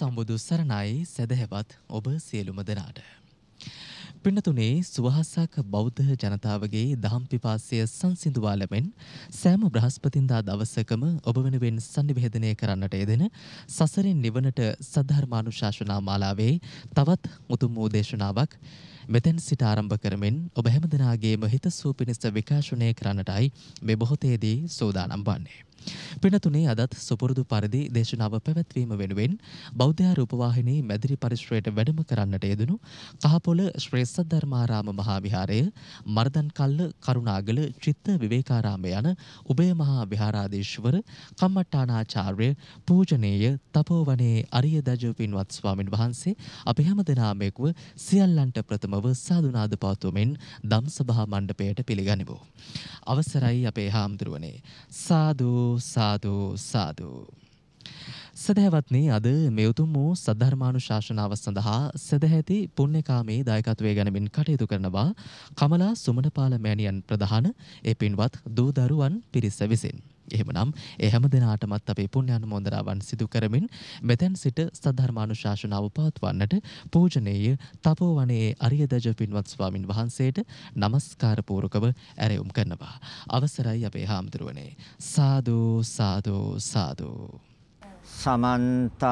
සම්බුදු සරණයි සැදැහැවත් ඔබ සියලුම දෙනාට. පින්නතුනේ සුවහසක් බෞද්ධ ජනතාවගේ දහම් පිපාසය සංසිඳුවා ලැබෙන් සෑම බ්‍රහස්පතින්දා දවසකම ඔබ වෙනුවෙන් sannivedanaya කරන්නට යෙදෙන සසරින් නිවනට සද්ධර්මානුශාසනා මාලාවේ තවත් උතුම් දේශනාවක් මෙතෙන් සිට ආරම්භ කරමින් ඔබ හැමදෙනාගේම හිතසුව පිණිස විකාශනය කරන්නටයි මේ බොහොතේදී සූදානම් වන්නේ. පිනතුනේ අදත් සුපුරුදු පරිදි දේශනාව පැවැත්වීම වෙනුවෙන් බෞද්ධ රූපවාහිනී මැදිරි පරිශ්‍රයට වැඩම කරන්නට යෙදුණු කහපොළ ශ්‍රී සද්ධර්මාරාම මහා විහාරය මර්දන්කල්ල කරුණාගල චිත්ත විවේකාරාම යන උභය මහා විහාරාධීශවර කම්මට්ටානාචාර්ය පූජනීය තපෝවනේ අරිය දජු පින්වත් ස්වාමින් වහන්සේ අපි හැමදෙනාම එක්ව සියල්ලන්ට ප්‍රථම බව සාදුනාද පවතුමින් දම් සභා මණ්ඩපයට පිළිගනිමු. අවසරයි අපේ හාමුදුරුවනේ. සාදු සාදු සාදු. සදහවත්නි අද මෙවුතුම් වූ සද්ධර්මානුශාසනාව සඳහා සදැහැති පුණ්‍යකාමේ දායකත්වයේ ගනිමින් කටයුතු කරනවා කමලා සුමනපාල මෑණියන් ප්‍රධාන ඒ පින්වත් දූ දරුවන් පිරිස විසින්. එහෙමනම් ඒ හැම දිනාටමත් අපේ පුණ්‍යානුමෝදනාවන් සිදු කරමින් මෙතෙන් සිට සද්ධර්මානුශාසනාව පවත්වන්නට පූජනීය තපෝවනයේ අරියදජ පින්වත් ස්වාමින් වහන්සේට নমස්කාර පූර්වකව ඇරයුම් කරනවා. අවසරයි අපේ හාමුදුරුවනේ. සාදු සාදු සාදු. සමන්ත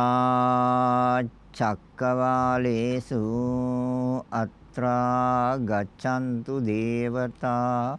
චක්කවාලේසු අත්‍රා ගච්ඡන්තු දේවතා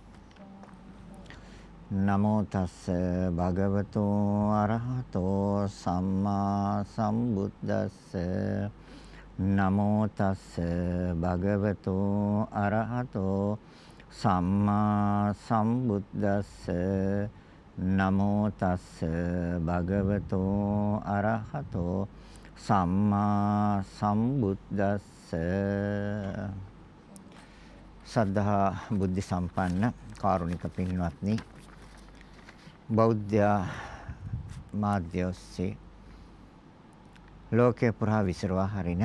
නමෝ තස්ස භගවතෝ අරහතෝ සම්මා සම්බුද්දස්ස නමෝ තස්ස භගවතෝ අරහතෝ සම්මා සම්බුද්දස්ස නමෝ තස්ස භගවතෝ අරහතෝ සම්මා සම්බුද්දස්ස සද්ධා බුද්ධ සම්පන්න කාරුණික පින්වත්නි බෞද්ධ මාධ්‍ය ඔස්සේ ලෝකේ පුරා විසිරවා හරින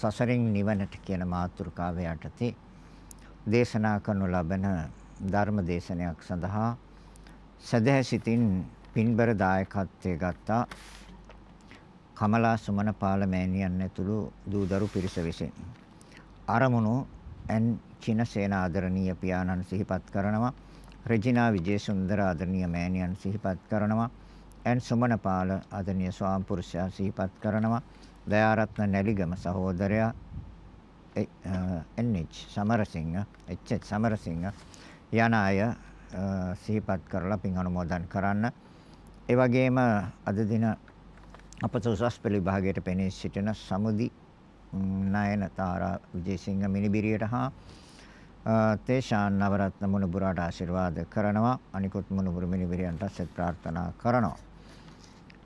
සසරින් නිවනට කියන මාතෘකාව යටතේ දේශනා කරනු ලබන ධර්ම දේශනයක් සඳහා සදහැ සිතින් පින්බර දායකත්වයේ ගත්තා කමලා සුමන පාලමෑණියන් ඇතුළු දූදරු පිරිස විසින් අරමුණු ඇන් චිනසේන ආදරණීය පියාණන් සිහිපත් කරනවා රෙජිනා විජේසුන්දර ආදරණීය මෑණියන් සිහිපත් කරනවා. ඇන් සුමනපාල ආදරණීය ස්වාමිපුරුෂයා සිහිපත් කරනවා. දයාරත්න නැලිගම සහෝදරයා NH සමරසිංහ HH සමරසිංහ යන අය සිහිපත් කරලා පින් අනුමෝදන් කරන්න. ඒ වගේම අද දින අප සෝසස් පිළිභාගයට පෙනී සිටින සමුදි නයන තාරා විජේසිංහ මිනිබිරියට හා තේෂාන් නවරත්න මුණුබුරාට ආශිර්වාද කරනවා අනිකුත් මුණුබුරු මිනිබිරියන්ට සෙත් ප්‍රාර්ථනා කරනවා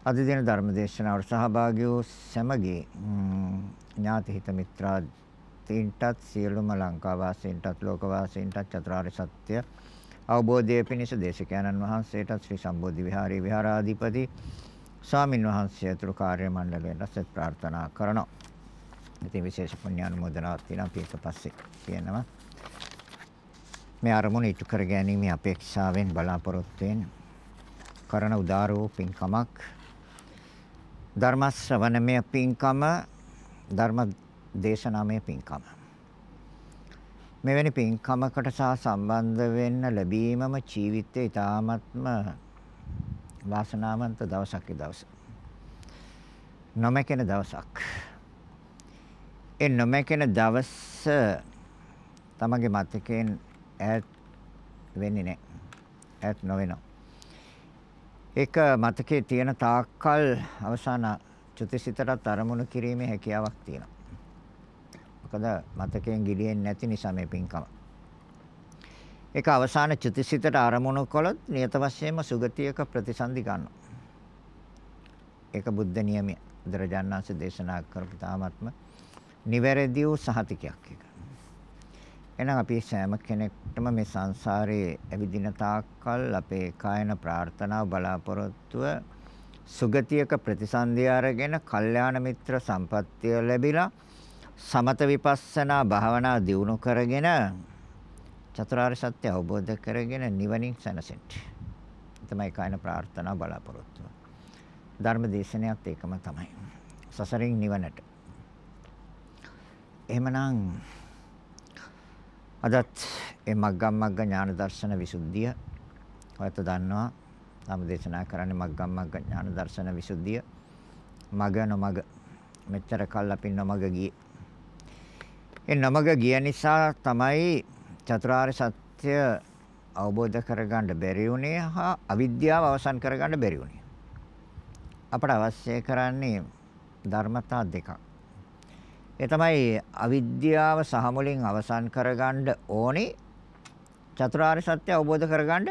අද දින ධර්ම දේශනාවට සහභාගී වූ සැමගේ ඥාති හිත මිත්‍රාදීන්ටත් සියලුම ලංකා වාසීන්ටත් ලෝක වාසීන්ටත් චතුරාර්ය සත්‍ය අවබෝධයේ පිණිස දේශකයන්න් වහන්සේට ශ්‍රී සම්බෝධි විහාරයේ විහාරාධිපති ස්වාමින් වහන්සේ ඇතුළු කාර්ය මණ්ඩලයට සෙත් ප්‍රාර්ථනා කරනවා ඉතින් විශේෂ පුණ්‍යානුමෝදනාවක් තියෙනවා පිටපස්සේ කියනවා මේ අරමුණ ඉටු කර ගැනීම අපේක්ෂාවෙන් බලාපොරොත්තු වෙන කරන උදාර වූ පින්කමක් ධර්ම ශ්‍රවණමය පින්කම ධර්ම දේශනාමය පින්කම මෙවැනි පින්කමකට සහ සම්බන්ධ වෙන්න ලැබීමම ජීවිතේ ඉතාමත්ම වාසනාවන්ත දවසක් ඒ දවස. නොමැකෙන දවසක්. ඒ නොමැකෙන දවස තමගේ මතකයෙන් ඈත් වෙන්නේ නැහැ. ඈත් නොවෙනවා. ඒක මතකයේ තියෙන තාක්කල් අවසාන චුතිසිතටත් අරමුණු කිරීමේ හැකියාවක් තියෙනවා. මොකද මතකයෙන් ගිලිහෙන්නේ නැති නිසා මේ පින්කම. ඒක අවසාන චුතිසිතට අරමුණු කළොත් නියත වශයෙන්ම සුගතියක ප්‍රතිසන්දි ගන්නවා. ඒක බුද්ධ නියමය. දරජානන්සේ දේශනා කරපු තාමත්ම නිවැරදි වූ සහතිකයක් ඒක. එහෙනම් අපි සෑම කෙනෙක්ටම මේ සංසාරයේ ඇවිදින තාක්කල් අපේ කායන ප්‍රාර්ථනා බලාපොරොත්තුව සුගතියක ප්‍රතිසන්දිය අරගෙන කල්යාණ මිත්‍ර සම්පත්තිය ලැබිලා සමත විපස්සනා භාවනා දියුණු කරගෙන චතුරාර්ය සත්‍ය අවබෝධ කරගෙන නිවනින් සැනසෙන්න. තමයි කායන ප්‍රාර්ථනා බලාපොරොත්තුව. ධර්ම දේශනාවත් ඒකම තමයි. සසරින් නිවනට. එහෙමනම් අදත් මේ මග්ගමග්ග ඥාන දර්ශන විසුද්ධිය ඔයත් දන්නවා නම් දේශනා කරන්නේ මග්ගමග්ග ඥාන දර්ශන විසුද්ධිය මග නොමග මෙච්චර කල් අපි නොමග ගියේ ඒ නොමග ගිය නිසා තමයි චතුරාර්ය සත්‍ය අවබෝධ කරගන්න බැරි වුණේ හා අවිද්‍යාව අවසන් කරගන්න බැරි වුණේ අපට අවශ්‍ය කරන්නේ ධර්මතා දෙකක් ඒ තමයි අවිද්‍යාව සහ මුලින් අවසන් කරගන්න ඕනේ. චතුරාර්ය සත්‍ය අවබෝධ කරගන්න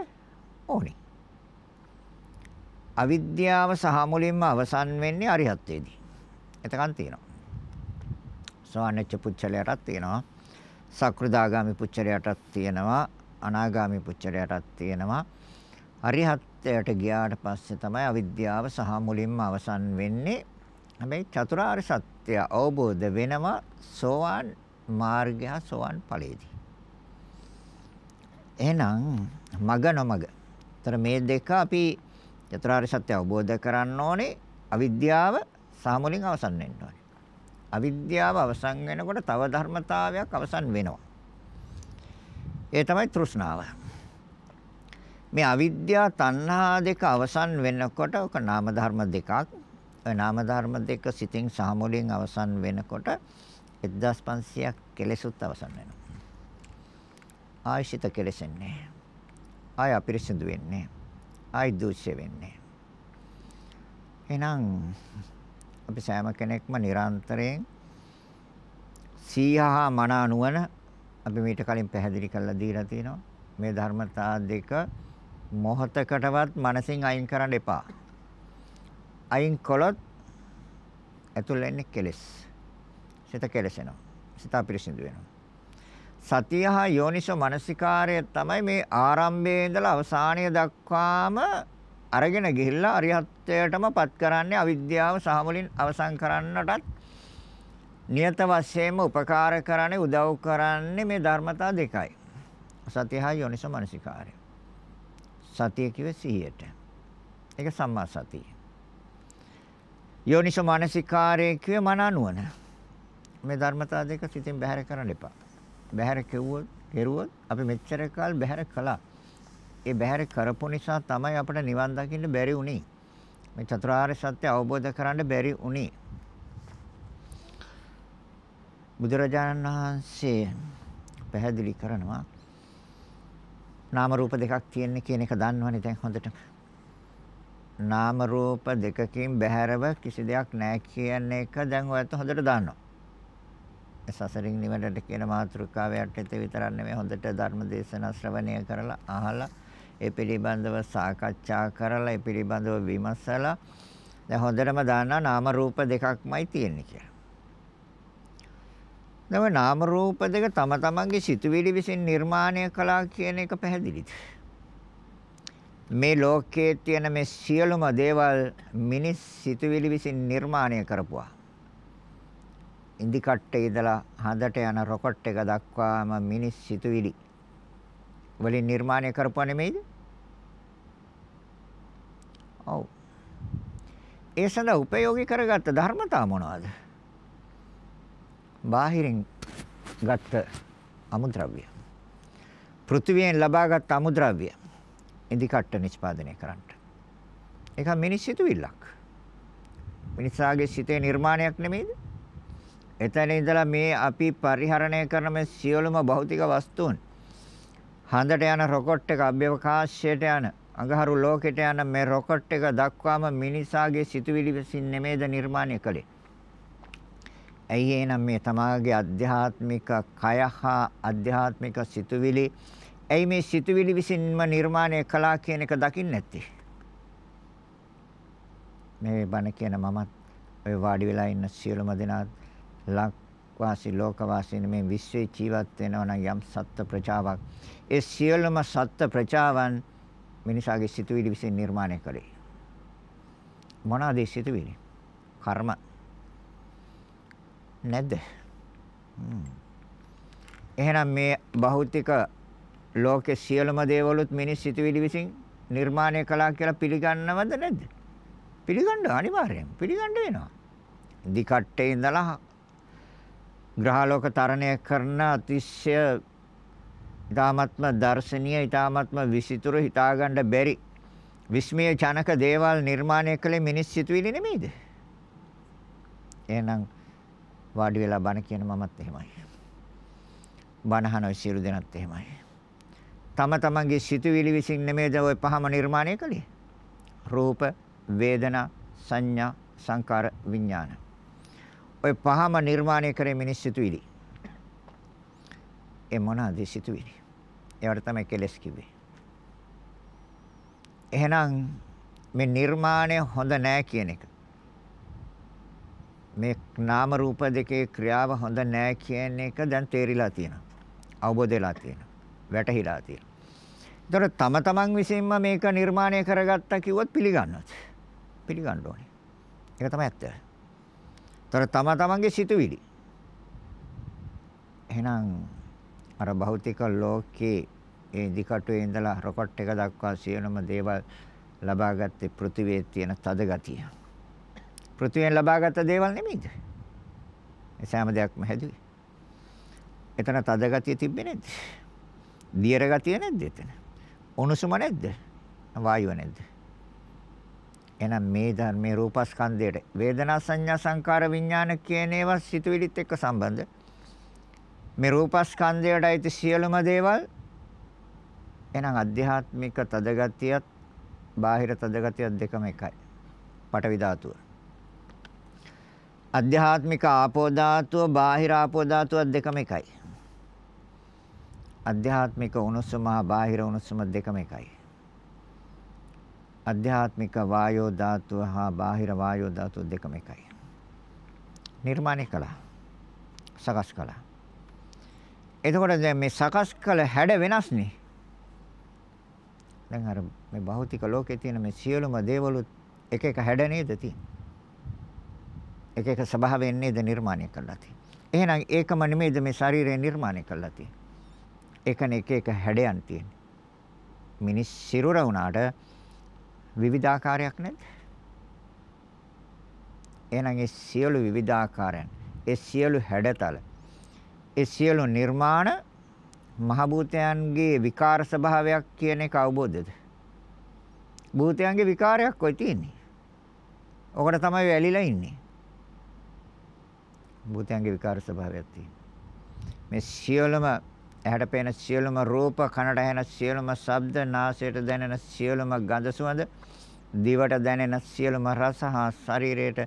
ඕනේ. අවිද්‍යාව සහ මුලින්ම අවසන් වෙන්නේ අරිහත්ත්වයේදී. එතකන් තියෙනවා. සෝවන්නච්ච පුච්චලයටත් තියෙනවා. සක්‍රුදාගාමි පුච්චලයටත් තියෙනවා. අනාගාමි පුච්චලයටත් තියෙනවා. අරිහත්ත්වයට ගියාට පස්සේ තමයි අවිද්‍යාව සහ මුලින්ම අවසන් වෙන්නේ. හැබැයි චතුරාර්ය සත්‍ය අවබෝධ වෙනවා සෝවාන් මාර්ගය සෝවාන් ඵලයේදී. එහෙනම් මග නොමග. ତර මේ දෙක අපි චතුරාර්ය සත්‍ය අවබෝධ කරන්න ඕනේ අවිද්‍යාව සාමුලින් අවසන් වෙන්න ඕනේ. අවිද්‍යාව අවසන් වෙනකොට තව ධර්මතාවයක් අවසන් වෙනවා. ඒ තමයි තෘෂ්ණාව. මේ අවිද්‍යා තණ්හා දෙක අවසන් වෙනකොට ඔක නාම ධර්ම දෙකක් නාම ධර්ම දෙක සිතින් සාමුලින් අවසන් වෙනකොට 1500ක් කෙලෙසුත් අවසන් වෙනවා. ආයිෂිත කෙලෙසෙන්නේ. ආය අපිරිසිදු වෙන්නේ. ආයි දුෂ්‍ය වෙන්නේ. එහෙනම් අපි සෑම කෙනෙක්ම නිරන්තරයෙන් සීහා මන අනුවන අපි මීට කලින් පැහැදිලි කරලා දීලා තිනවා මේ ධර්මතා දෙක මොහතකටවත් මනසින් අයින් කරන්න එපා. අයින් කළොත් ඇතුළ වෙන්නේ කෙලෙස්. සිත කෙලසෙනවා. සිත අපිරිසිදු වෙනවා. සතිය හා යෝනිසෝ මනසිකාරය තමයි මේ ආරම්භයේ ඉඳලා අවසානය දක්වාම අරගෙන ගිහිල්ලා අරිහත්ත්වයටම පත් කරන්නේ අවිද්‍යාව සහ මුලින් අවසන් කරන්නටත් නියත වශයෙන්ම උපකාර කරන්නේ උදව් කරන්නේ මේ ධර්මතා දෙකයි. සතිය හා යෝනිසෝ මනසිකාරය. සතිය කිව්වේ සිහියට. ඒක සම්මා සතිය. යෝනිසෝ මානසිකාරයේ කිය මන අනුවන. මේ ධර්මතා දෙක සිතින් බැහැර කරන්න එපා. බැහැර කෙවුවොත්, කෙරුවොත් අපි මෙච්චර කාල බැහැර කළා. ඒ බැහැර කරපු නිසා තමයි අපිට නිවන් දකින්න බැරි වුනේ. මේ චතුරාර්ය සත්‍ය අවබෝධ කරන්න බැරි වුනේ. බුදුරජාණන් වහන්සේ පැහැදිලි කරනවා නාම රූප දෙකක් තියෙන කියන එක දන්නවනේ දැන් හොඳට නාම රූප දෙකකින් බැහැරව කිසි දෙයක් නැහැ කියන එක දැන් ඔයත් හොඳට දන්නවා. සසරින් නිවනට කියන මාතෘකාව යටතේ විතරක් නෙමෙයි හොඳට ධර්ම දේශනා ශ්‍රවණය කරලා අහලා ඒ පිළිබඳව සාකච්ඡා කරලා ඒ පිළිබඳව විමසලා දැන් හොඳටම දන්නා නාම රූප දෙකක්මයි තියෙන්නේ කියලා. දැන් නාම රූප දෙක තම තමන්ගේ සිතුවිලි විසින් නිර්මාණය කළා කියන එක පැහැදිලිද? මේ ලෝකයේ තියෙන මේ සියලුම දේවල් මිනිස් සිතුවිලි විසින් නිර්මාණය කරපුවා. ඉන්දි කට්ටේ ඉඳලා හඳට යන රොකට් එක දක්වාම මිනිස් සිතුවිලි වලින් නිර්මාණය කරපුවා නෙමෙයිද? ඔව්. ඒ සඳහා උපයෝගී කරගත්ත ධර්මතා මොනවාද? බාහිරින් ගත්ත අමුද්‍රව්‍ය. පෘථිවියෙන් ලබාගත් අමුද්‍රව්‍ය. ඉදිකට්ට නිෂ්පාදනය කරන්න. ඒක මිනිස් සිතුවිල්ලක්. මිනිසාගේ සිතේ නිර්මාණයක් නෙමෙයිද? එතන ඉඳලා මේ අපි පරිහරණය කරන මේ සියලුම භෞතික වස්තුන් හඳට යන රොකට් එක අභ්‍යවකාශයට යන අඟහරු ලෝකෙට යන මේ රොකට් එක දක්වාම මිනිසාගේ සිතුවිලි විසින් නෙමෙයිද නිර්මාණය කළේ. ඇයි එහෙනම් මේ තමාගේ අධ්‍යාත්මික කය හා අධ්‍යාත්මික සිතුවිලි ඇයි මේ සිතුවිලි විසින්ම නිර්මාණය කළා කියන එක දකින්නේ නැත්තේ? මේ බණ කියන මමත් ඔය වාඩි වෙලා ඉන්න සියලුම දෙනා ලක්වාසී ලෝකවාසීන් මේ විශ්වයේ ජීවත් වෙනවා නම් යම් සත්ත්ව ප්‍රජාවක් ඒ සියලුම සත්ත්ව ප්‍රජාවන් මිනිසාගේ සිතුවිලි විසින් නිර්මාණය කළේ මොනවාද ඒ සිතුවිලි? කර්ම නැද්ද? එහෙනම් මේ භෞතික ලෝකේ සියලුම දේවලුත් මිනිස් සිතුවිලි විසින් නිර්මාණය කළා කියලා පිළිගන්නවද නැද්ද? පිළිගන්න අනිවාර්යෙන් පිළිගන්න වෙනවා. දිකට්ටේ ඉඳලා ග්‍රහලෝක තරණය කරන අතිශය ඊ타ත්ම දර්ශනීය ඊ타ත්ම විසිතුරු හිතාගන්න බැරි විස්මය ජනක දේවල් නිර්මාණය කළේ මිනිස් සිතුවිලි නෙමෙයිද? එහෙනම් වාඩි වෙලා බණ කියන මමත් එහෙමයි. බණහන සියලු දෙනාත් එහෙමයි. තම තමන්ගේ සිතුවිලි විසින් නෙමෙයිද ওই පහම නිර්මාණය කළේ? රූප, වේදනා, සංඥා, සංකාර, විඥාන. ওই පහම නිර්මාණය කරේ මිනිස් සිතුවිලි. ඒ මොනවාද සිතුවිලි? ඒවට තමයි කෙලස් කිව්වේ. එහෙනම් මේ නිර්මාණය හොඳ නෑ කියන එක. මේ නාම රූප දෙකේ ක්‍රියාව හොඳ නෑ කියන එක දැන් තේරිලා තියෙනවා. අවබෝධ වෙලා තියෙනවා. වැටහිලා තියෙනවා. ඒතර තම තමන් විසින්ම මේක නිර්මාණය කරගත්තා කිව්වොත් පිළිගන්නවද? පිළිගන්න ඕනේ. ඒක තමයි ඇත්ත. ඒතර තම තමන්ගේ සිතුවිලි. එහෙනම් අර භෞතික ලෝකේ ඒ දිකටුවේ ඉඳලා රොකට් එක දක්වා සියලුම දේවල් ලබාගත්තේ පෘථිවියේ තියෙන තද ගතිය. පෘථිවියෙන් ලබාගත් දේවල් නෙමෙයිද? ඒ සෑම දෙයක්ම හැදුවේ. එතන තද ගතිය තිබ්බේ නේද? දියර ගතිය නැද්ද එතන? උණුසුම නැද්ද? වායුව නැද්ද? එහෙනම් මේ ධර්මයේ රූපස්කන්ධයට වේදනා සංඥා සංකාර විඥාන කියන ඒවා සිතුවිලිත් එක්ක සම්බන්ධ. මේ රූපස්කන්ධයට අයිති සියලුම දේවල් එහෙනම් අධ්‍යාත්මික තදගතියත් බාහිර තදගතියත් දෙකම එකයි. පටවි ධාතුව. අධ්‍යාත්මික ආපෝ ධාතුව බාහිර ආපෝ ධාතුවත් දෙකම එකයි. අධ්‍යාත්මික උණුසුම හා බාහිර උණුසුම දෙකම එකයි. අධ්‍යාත්මික වායෝ ධාතුව හා බාහිර වායෝ ධාතුව දෙකම එකයි. නිර්මාණය කළා. සකස් කළා. එතකොට දැන් මේ සකස් කළ හැඩ වෙනස්නේ. දැන් අර මේ භෞතික ලෝකේ තියෙන මේ සියලුම දේවලුත් එක එක හැඩ නේද තියෙන්නේ. එක එක ස්වභාවයෙන් නේද නිර්මාණය කළා තියෙන්නේ. එහෙනම් ඒකම නෙමෙයිද මේ ශරීරය නිර්මාණය කළා තියෙන්නේ. එකන එක එක හැඩයන් තියෙන්නේ. මිනිස් සිරුර වුණාට විවිධාකාරයක් නැද්ද? එහෙනම් ඒ සියලු විවිධාකාරයන්, ඒ සියලු හැඩතල, ඒ සියලු නිර්මාණ මහ භූතයන්ගේ විකාර ස්වභාවයක් කියන එක අවබෝධද? භූතයන්ගේ විකාරයක් ඔය තියෙන්නේ. ඔකට තමයි වැලිලා ඉන්නේ. භූතයන්ගේ විකාර ස්වභාවයක් තියෙන්නේ. මේ සියලුම ඇහැට පේන සියලුම රූප, කනට ඇහෙන සියලුම ශබ්ද, නාසයට දැනෙන සියලුම ගඳ සුවඳ, දිවට දැනෙන සියලුම රස හා ශරීරයට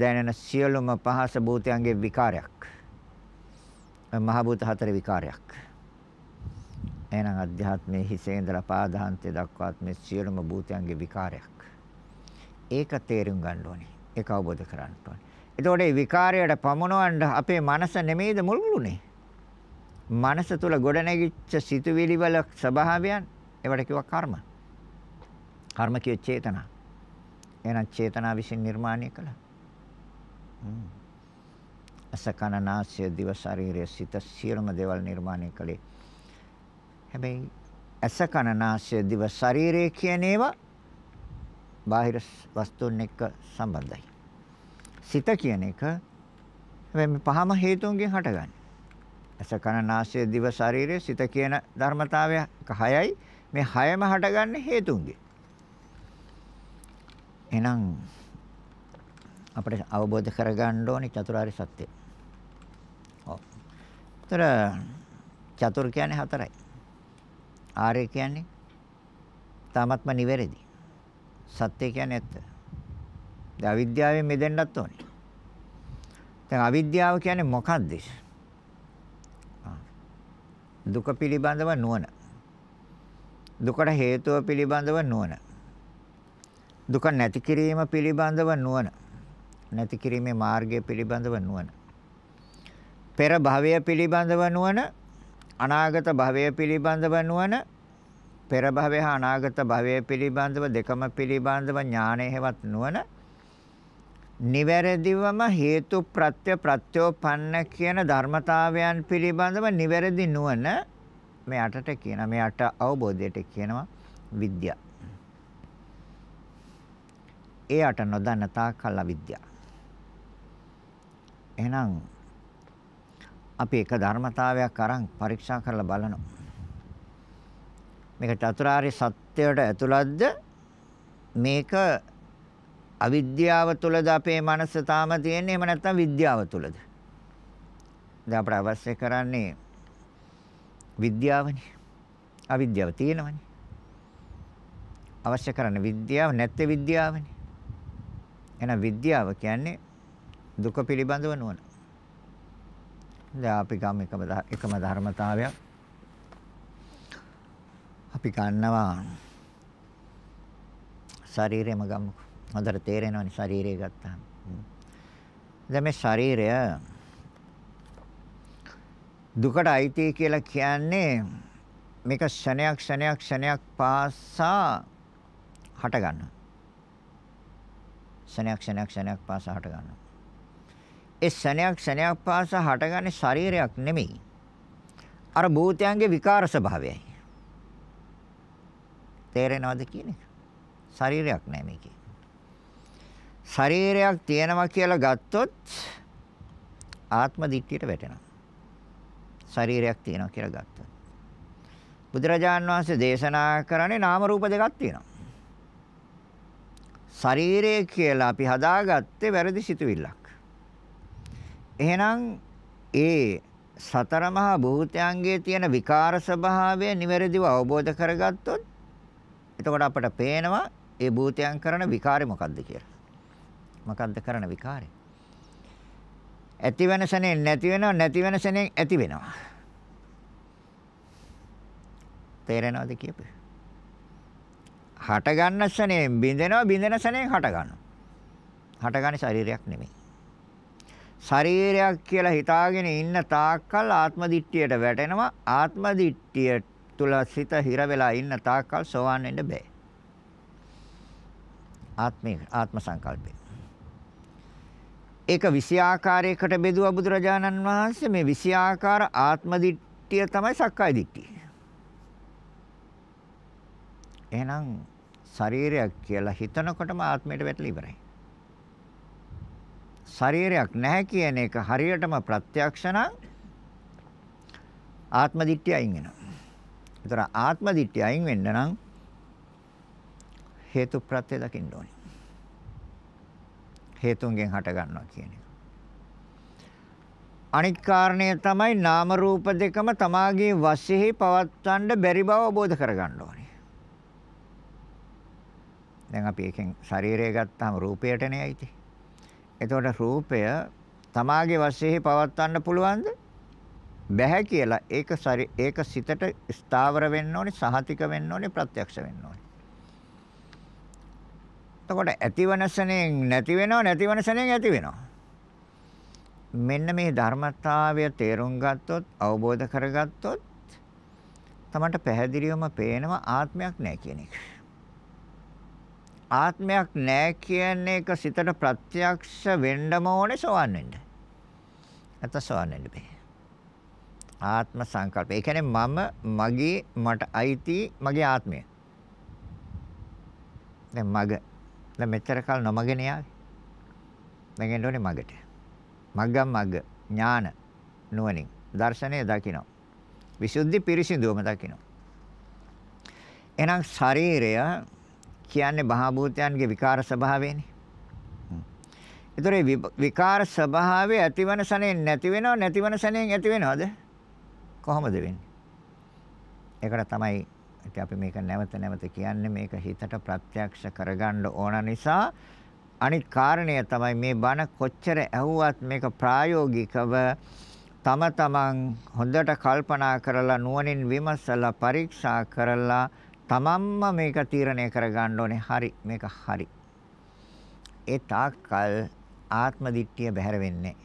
දැනෙන සියලුම පහස භූතයන්ගේ විකාරයක්. මහ භූත හතර විකාරයක්. එහෙනම් අධ්‍යාත්මයේ හිසේ ඉඳලා පාදාන්තය දක්වාත් මේ සියලුම භූතයන්ගේ විකාරයක්. ඒක තේරුම් ගන්න ඕනේ. ඒක අවබෝධ කරගන්න ඕනේ. එතකොට මේ විකාරයට පමුණවන්න අපේ මනස නෙමෙයිද මුල්ුණේ? මනස තුල ගොඩනැගිච්ච සිතුවිලි වල ස්වභාවයන් ඒවට කිව්වා කර්ම. කර්ම කිය චේතනා. එහෙනම් චේතනා විසින් නිර්මාණය කළා. අසකනනාසය දිව ශරීරය සිත සියලුම දේවල් නිර්මාණය කළේ. හැබැයි අසකනනාසය දිව ශරීරය කියන ඒවා බාහිර වස්තුන් එක්ක සම්බන්ධයි. සිත කියන එක හැබැයි මේ පහම හේතුන්ගෙන් හටගන්නේ. අසකන නාසය දිව ශරීරය සිත කියන ධර්මතාවය හයයි මේ හයම හටගන්නේ හේතුන්ගේ එහෙනම් අපිට අවබෝධ කරගන්න ඕනේ චතුරාර්ය සත්‍යය. ඔව්. ඒතර චතුර් කියන්නේ හතරයි. ආර්ය කියන්නේ තාමත්ම නිවැරදි. සත්‍ය කියන්නේ ඇත්ත. දැන් අවිද්‍යාවෙන් මිදෙන්නත් ඕනේ. දැන් අවිද්‍යාව කියන්නේ මොකක්ද? දුක පිළිබඳව නුවණ. දුකට හේතුව පිළිබඳව නුවණ. දුක නැති කිරීම පිළිබඳව නුවණ. නැති කිරීමේ මාර්ගය පිළිබඳව නුවණ. පෙර භවය පිළිබඳව නුවණ. අනාගත භවය පිළිබඳව නුවණ. පෙර භවය හා අනාගත භවය පිළිබඳව දෙකම පිළිබඳව ඥානය හෙවත් නුවණ. නිවැරදිවම හේතු ප්‍රත්‍ය ප්‍රත්‍යෝපන්න කියන ධර්මතාවයන් පිළිබඳව නිවැරදි නුවණ මෙයාටට කියන මෙයාට අවබෝධයට කියනවා විද්‍යා. එයාට නොදන්න තාකල් අවිද්‍යාව. එහෙනම් අපි එක ධර්මතාවයක් අරන් පරීක්ෂා කරලා බලනවා. මේක චතුරාර්ය සත්‍යයට ඇතුළත්ද? මේක අවිද්‍යාව තුලද අපේ මනස තාම තියෙන්නේ එහෙම නැත්නම් විද්‍යාව තුලද දැන් අපට අවශ්‍ය කරන්නේ විද්‍යාවනේ අවිද්‍යාව තියෙනවනේ අවශ්‍ය කරන විද්‍යාව නැත්te විද්‍යාවනේ එහෙනම් විද්‍යාව කියන්නේ දුක පිළිබඳව නුවණ දැන් අපි ගම් එකම එකම ධර්මතාවයක් අපි ගන්නවා ශරීරෙම ගමුකෝ හොඳට තේරෙනවනේ ශරීරය ගත්තාම. දැන් මේ ශරීරය දුකට අයිති කියලා කියන්නේ මේක ශණයක් ශණයක් ශණයක් පාසා හට ගන්නවා. ශණයක් ශණයක් ශණයක් පාසා හට ගන්නවා. ඒ ශණයක් ශණයක් පාසා හටගන්නේ ශරීරයක් නෙමෙයි. අර භූතයන්ගේ විකාර ස්වභාවයයි. තේරෙනවද කියන්නේ? ශරීරයක් නෑ මේකේ. ශරීරයක් තියෙනවා කියලා ගත්තොත් ආත්ම දිට්ඨියට වැටෙනවා. ශරීරයක් තියෙනවා කියලා ගත්තොත්. බුදුරජාන් වහන්සේ දේශනා කරන්නේ නාම රූප දෙකක් තියෙනවා. ශරීරය කියලා අපි හදාගත්තේ වැරදි සිතුවිල්ලක්. එහෙනම් ඒ සතර මහා භූතයන්ගේ තියෙන විකාර ස්වභාවය නිවැරදිව අවබෝධ කරගත්තොත් එතකොට අපට පේනවා ඒ භූතයන් කරන විකාරය මොකක්ද කියලා. මොකද්ද කරන විකාරය? ඇති වෙන සෙනෙන් නැති වෙනවා නැති වෙන සෙනෙන් ඇති වෙනවා. තේරෙනවද කියපේ? හට ගන්න සෙනෙන් බිඳෙනවා බිඳෙන සෙනෙන් හට ගන්නවා. හටගන්නේ ශරීරයක් නෙමෙයි. ශරීරයක් කියලා හිතාගෙන ඉන්න තාක්කල් ආත්ම දිට්ඨියට වැටෙනවා. ආත්ම දිට්ඨිය තුල සිත හිර වෙලා ඉන්න තාක්කල් සෝවන් වෙන්න බෑ. ආත්මේ ආත්ම සංකල්පේ ඒක 20 ආකාරයකට බෙදුවා බුදුරජාණන් වහන්සේ මේ 20 ආකාර ආත්ම දිට්ඨිය තමයි සක්කාය දිට්ඨිය. එහෙනම් ශරීරයක් කියලා හිතනකොටම ආත්මයට වැටලා ඉවරයි. ශරීරයක් නැහැ කියන එක හරියටම ප්‍රත්‍යක්ෂ නම් ආත්ම දිට්ඨිය අයින් වෙනවා. ඒතර ආත්ම දිට්ඨිය අයින් වෙන්න නම් හේතු ප්‍රත්‍ය දකින්න ඕනේ. හේතුන්ගෙන් හට ගන්නවා කියන එක. අනික් කාරණය තමයි නාම රූප දෙකම තමාගේ වශයේ පවත්වන්න බැරි බව අවබෝධ කරගන්න ඕනේ. දැන් අපි එකෙන් ශරීරය ගත්තාම රූපයටනේ ඇයිති. එතකොට රූපය තමාගේ වශයේ පවත්වන්න පුළුවන්ද? බැහැ කියලා ඒක ඒක සිතට ස්ථාවර වෙන්න ඕනේ, සහතික වෙන්න ඕනේ, ප්‍රත්‍යක්ෂ වෙන්න ඕනේ. එතකොට ඇතිවන සෙනෙන් නැති වෙනවා නැතිවන සෙනෙන් ඇති වෙනවා. මෙන්න මේ ධර්මතාවය තේරුම් ගත්තොත් අවබෝධ කරගත්තොත් තමන්ට පැහැදිලිවම පේනවා ආත්මයක් නැහැ කියන එක. ආත්මයක් නැහැ කියන එක සිතට ප්‍රත්‍යක්ෂ වෙන්නම ඕනේ සෝවන් වෙන්න. නැත්නම් සෝවන් වෙන්න බෑ. ආත්ම සංකල්ප. ඒ කියන්නේ මම මගේ මට අයිති මගේ ආත්මය. දැන් මගේ දැන් මෙච්චර කල් නොමගෙන යාවේ. දැන් එන්න ඕනේ මගට. මග්ගම් මග්ග ඥාන නුවණින් දර්ශනය දකිනවා. විසුද්ධි පිරිසිදුවම දකිනවා. එහෙනම් ශරීරය කියන්නේ බහා භූතයන්ගේ විකාර ස්වභාවයනේ. ඒතරේ විකාර ස්වභාවය ඇතිවන සනෙන් නැති වෙනව නැතිවන සනෙන් ඇති වෙනවද? කොහොමද වෙන්නේ? ඒකට තමයි ඒක අපි මේක නැවත නැවත කියන්නේ මේක හිතට ප්‍රත්‍යක්ෂ කරගන්න ඕන නිසා අනිත් කාරණය තමයි මේ බණ කොච්චර ඇහුවත් මේක ප්‍රායෝගිකව තම තමන් හොඳට කල්පනා කරලා නුවණින් විමසලා පරීක්ෂා කරලා තමන්ම මේක තීරණය කරගන්න ඕනේ හරි මේක හරි ඒ තාක්කල් ආත්ම දිට්ඨිය බැහැර වෙන්නේ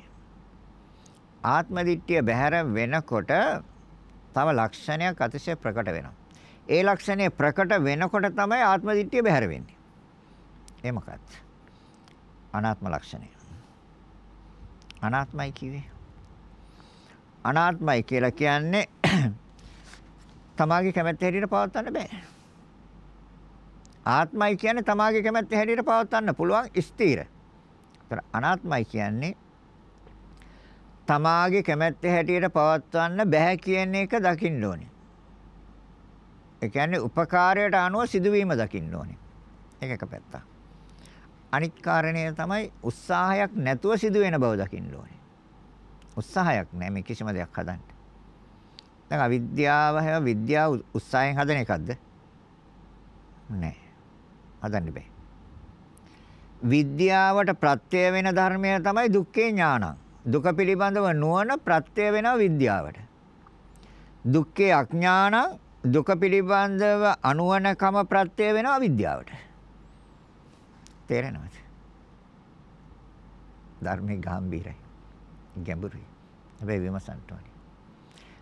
ආත්ම දිට්ඨිය බැහැර වෙනකොට තව ලක්ෂණයක් අතිශය ප්‍රකට වෙනවා ඒ ලක්ෂණය ප්‍රකට වෙනකොට තමයි ආත්ම දිට්ඨිය බැහැර වෙන්නේ. ඒ මොකක්ද? අනාත්ම ලක්ෂණය. අනාත්මයි කිව්වේ. අනාත්මයි කියලා කියන්නේ තමාගේ කැමැත්ත හැටියට පවත්වන්න බෑ. ආත්මයි කියන්නේ තමාගේ කැමැත්ත හැටියට පවත්වන්න පුළුවන් ස්ථීර. ඒතර අනාත්මයි කියන්නේ තමාගේ කැමැත්ත හැටියට පවත්වන්න බෑ කියන එක දකින්න ඕනේ. ඒ කියන්නේ උපකාරයට අනුව සිදුවීම දකින්න ඕනේ. ඒක එක පැත්තක්. අනිත් කාරණය තමයි උත්සාහයක් නැතුව සිදුවෙන බව දකින්න ඕනේ. උත්සාහයක් නැහැ මේ කිසිම දෙයක් හදන්න. දැන් අවිද්‍යාව හැව විද්‍යාව උත්සාහයෙන් හදන එකක්ද? නෑ. හදන්න බෑ. විද්‍යාවට ප්‍රත්‍ය වෙන ධර්මය තමයි දුක්ඛේ ඥානං. දුක පිළිබඳව නුවණ ප්‍රත්‍ය වෙනවා විද්‍යාවට. දුක්ඛේ අඥානං දුක පිළිබඳව අනුවණකම ප්‍රත්‍ය වෙනවා අවිද්‍යාවට. තේරෙනවද? ධර්මයේ ගැඹිරයි. ගැඹුරුයි. හැබැයි විමසන්ට ඕනේ.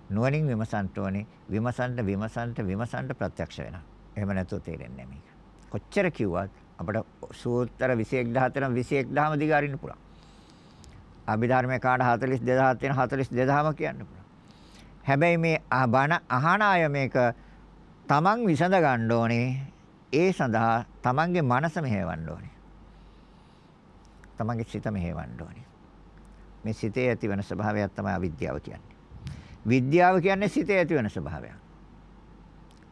නුවණින් විමසන්ට ඕනේ. විමසන්ට විමසන්ට විමසන්ට ප්‍රත්‍යක්ෂ වෙනවා. එහෙම නැතුව තේරෙන්නේ නැහැ මේක. කොච්චර කිව්වත් අපිට සූත්‍ර 21 14 21000ම දිග අරින්න පුළුවන්. අභිධර්මයේ කාණ 42000 තියෙන 42000ම කියන්න පුළුවන්. හැබැයි මේ බණ අහන අය මේක තමන් විසඳ ගන්න ඕනේ. ඒ සඳහා තමන්ගේ මනස මෙහෙවන්න ඕනේ. තමන්ගේ සිත මෙහෙවන්න ඕනේ. මේ සිතේ ඇතිවන ස්වභාවයක් තමයි අවිද්‍යාව කියන්නේ. විද්‍යාව කියන්නේ සිතේ ඇතිවන ස්වභාවයක්.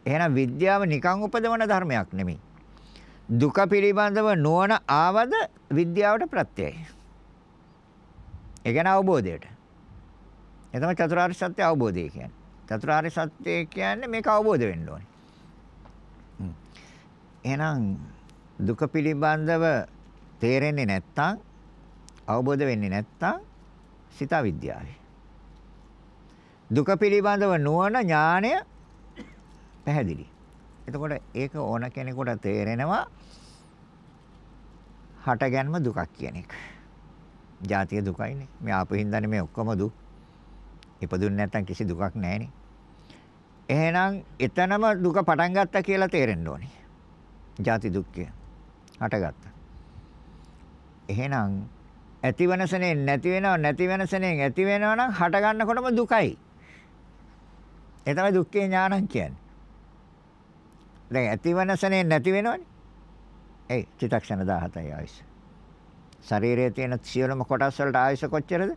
එහෙනම් විද්‍යාව නිකන් උපදවන ධර්මයක් නෙමෙයි. දුක පිළිබඳව නුවණ ආවද විද්‍යාවට ප්‍රත්‍යයයි. ඒ කියන්නේ අවබෝධයට. ඒ තමයි චතුරාර්ය සත්‍ය අවබෝධය කියන්නේ. චතුරාර්ය සත්‍ය කියන්නේ මේක අවබෝධ වෙන්න ඕනේ. එහෙනම් දුක පිළිබඳව තේරෙන්නේ නැත්තම් අවබෝධ වෙන්නේ නැත්තම් සිත විද්‍යාවේ. දුක පිළිබඳව නුවණ ඥාණය පැහැදිලි. එතකොට ඒක ඕන කෙනෙකුට තේරෙනවා හටගැන්ම දුකක් කියන එක. ජාතිය දුකයිනේ. මේ ආපු හින්දානේ මේ ඔක්කොම දුක්. ඉපදුන්නේ නැත්නම් කිසි දුකක් නැහැනේ. එහෙනම් එතනම දුක පටන් ගත්තා කියලා තේරෙන්න ඕනේ. ජාති දුක්ඛය හටගත්තා. එහෙනම් ඇති වෙනසනේ නැති වෙනව නැති වෙනසනේ ඇති වෙනව නම් හට ගන්නකොටම දුකයි. ඒ තමයි දුක්ඛේ ඥානං කියන්නේ. දැන් ඇති වෙනසනේ නැති වෙනවනේ. ඒ චිත්තක්ෂණ 17යි ආයස. ශරීරයේ තියෙන සියලුම කොටස් වලට ආයස කොච්චරද?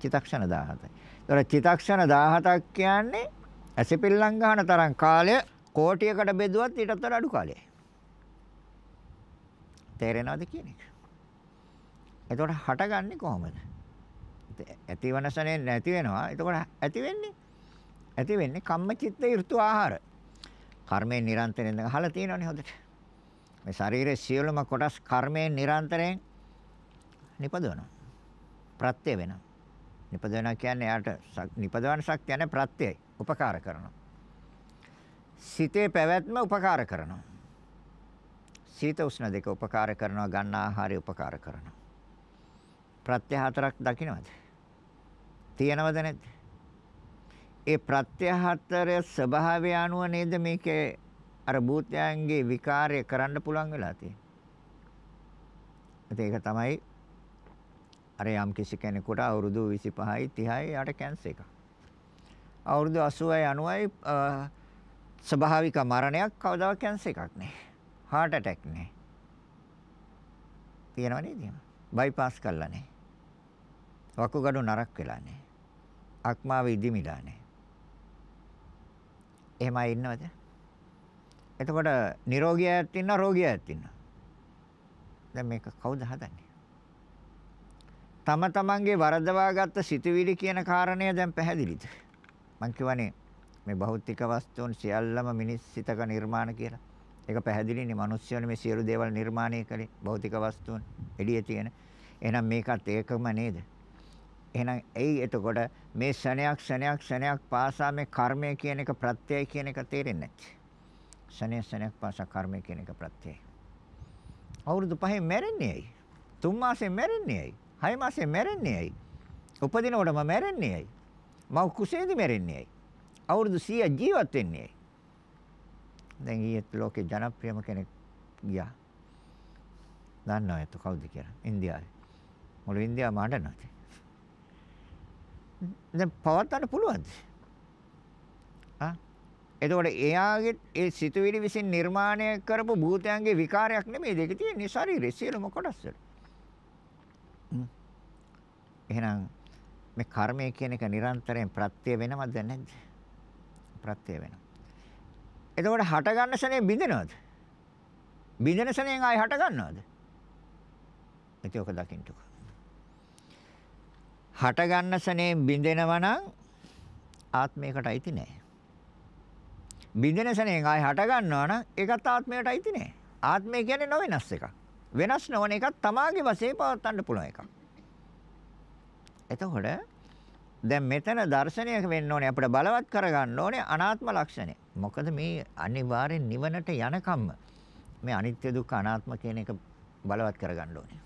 චිත්තක්ෂණ 17යි. ඒතර චිතක්ෂණ 17ක් කියන්නේ ඇසිපිල්ලම් ගන්න තරම් කාලය කෝටියකට බෙදුවත් ඊටත් වඩා අඩු කාලයයි. තේරෙනවද කියන එක? එතකොට හටගන්නේ කොහමද? ඇතිවනසනේ නැති වෙනවා. එතකොට ඇති වෙන්නේ ඇති වෙන්නේ කම්මචිත්ත ඍතු ආහාර. කර්මයෙන් නිරන්තරයෙන් අහලා තියෙනවනේ හොඳට. මේ ශරීරයේ සියලුම කොටස් කර්මයෙන් නිරන්තරයෙන් නිපදවනවා. ප්‍රත්‍ය වෙනවා. නිපදවනවා කියන්නේ යාට නිපදවන ශක්තිය නැහැ ප්‍රත්‍යයයි. උපකාර කරනවා. සිතේ පැවැත්ම උපකාර කරනවා. සීත උෂ්ණ දෙක උපකාර කරනවා ගන්න ආහාරය උපකාර කරනවා. ප්‍රත්‍ය හතරක් දකින්නවද? තියෙනවද නැද්ද? ඒ ප්‍රත්‍ය හතරේ ස්වභාවය අනුව නේද මේකේ අර භූතයන්ගේ විකාරය කරන්න පුළුවන් වෙලා තියෙන්නේ. ඒක තමයි අර යම් කිසි කෙනෙකුට අවුරුදු 25යි 30යි යාට කැන්සර් එකක්. අවුරුදු 80යි 90යි ස්වභාවික මරණයක් කවදාවත් කැන්සර් එකක් නෑ. heart attack නෑ. තියෙනව නේද? bypass කරලා නෑ. වකුගඩු නරක් වෙලා නෑ. අක්මාව ඉදිමිලා නෑ. එහෙමයි ඉන්නවද? එතකොට නිරෝගියත් ඉන්නවා රෝගියත් ඉන්නවා. දැන් මේක කවුද හදන්නේ? තම තමන්ගේ වරදවාගත් සිතුවිලි කියන කාරණය දැන් පැහැදිලිද? මං කියවනේ මේ භෞතික වස්තුන් සියල්ලම මිනිස් සිතක නිර්මාණ කියලා. ඒක පැහැදිලිනේ මිනිස්සුන් මේ සියලු දේවල් නිර්මාණය කරේ භෞතික වස්තුන් එළියේ තියෙන. එහෙනම් මේකත් ඒකම නේද? එහෙනම් එයි එතකොට මේ ශණයක් ශණයක් ශණයක් පාසා මේ කර්මය කියන එක ප්‍රත්‍යය කියන එක තේරෙන්නේ නැහැ. ශණය ශණයක් පාසා කර්මය කියන එක ප්‍රත්‍යයයි. අවුරුදු පහෙන් මැරෙන්නේ ඇයි? තුන් මාසෙන් මැරෙන්නේ ඇයි? 6 මාසේ මැරෙන්නේ ඇයි? උපදිනකොටම මැරෙන්නේ ඇයි? මව කුසේදි මැරෙන්නේ ඇයි? අවුරුදු 100 ජීවත් වෙන්නේ ඇයි? දැන් ඊයේත් ලෝකේ ජනප්‍රියම කෙනෙක් ගියා. දන්නව එතකොට කවුද කියලා? ඉන්දියාවේ. මුළු ඉන්දියාව මාඩනවා. දැන් පවත්වන්න පුළුවන්ද? ආ එතකොට එයාගේ ඒ සිතුවිලි විසින් නිර්මාණය කරපු භූතයන්ගේ විකාරයක් නෙමෙයි දෙක තියෙන්නේ ශරීරයේ සියලුම කොටස් වල. එහෙනම් මේ කර්මය කියන එක නිරන්තරයෙන් ප්‍රත්‍ය වෙනවද නැද්ද? ප්‍රත්‍ය වෙනවා. එතකොට හට ගන්න ශනේ බිඳිනවද? බිඳින ශනේ ආයි හට ගන්නවද? ඒක ඔක දකින්නකෝ. හට ගන්න ශනේ බිඳෙනවා නම් ආත්මයකට අයිති නෑ. බිඳින ශනේ ආයි හට ගන්නවා නම් ඒකත් ආත්මයකට අයිති නෑ. ආත්මය කියන්නේ නොවෙනස් එකක්. වෙනස් නොවන එකක් තමාගේ වශයෙන් පවත්වන්න පුළුවන් එකක්. එතකොට දැන් මෙතන දර්ශනය වෙන්න ඕනේ අපිට බලවත් කරගන්න ඕනේ අනාත්ම ලක්ෂණය. මොකද මේ අනිවාර්යෙන් නිවනට යනකම්ම මේ අනිත්‍ය දුක්ඛ අනාත්ම කියන එක බලවත් කරගන්න ඕනේ.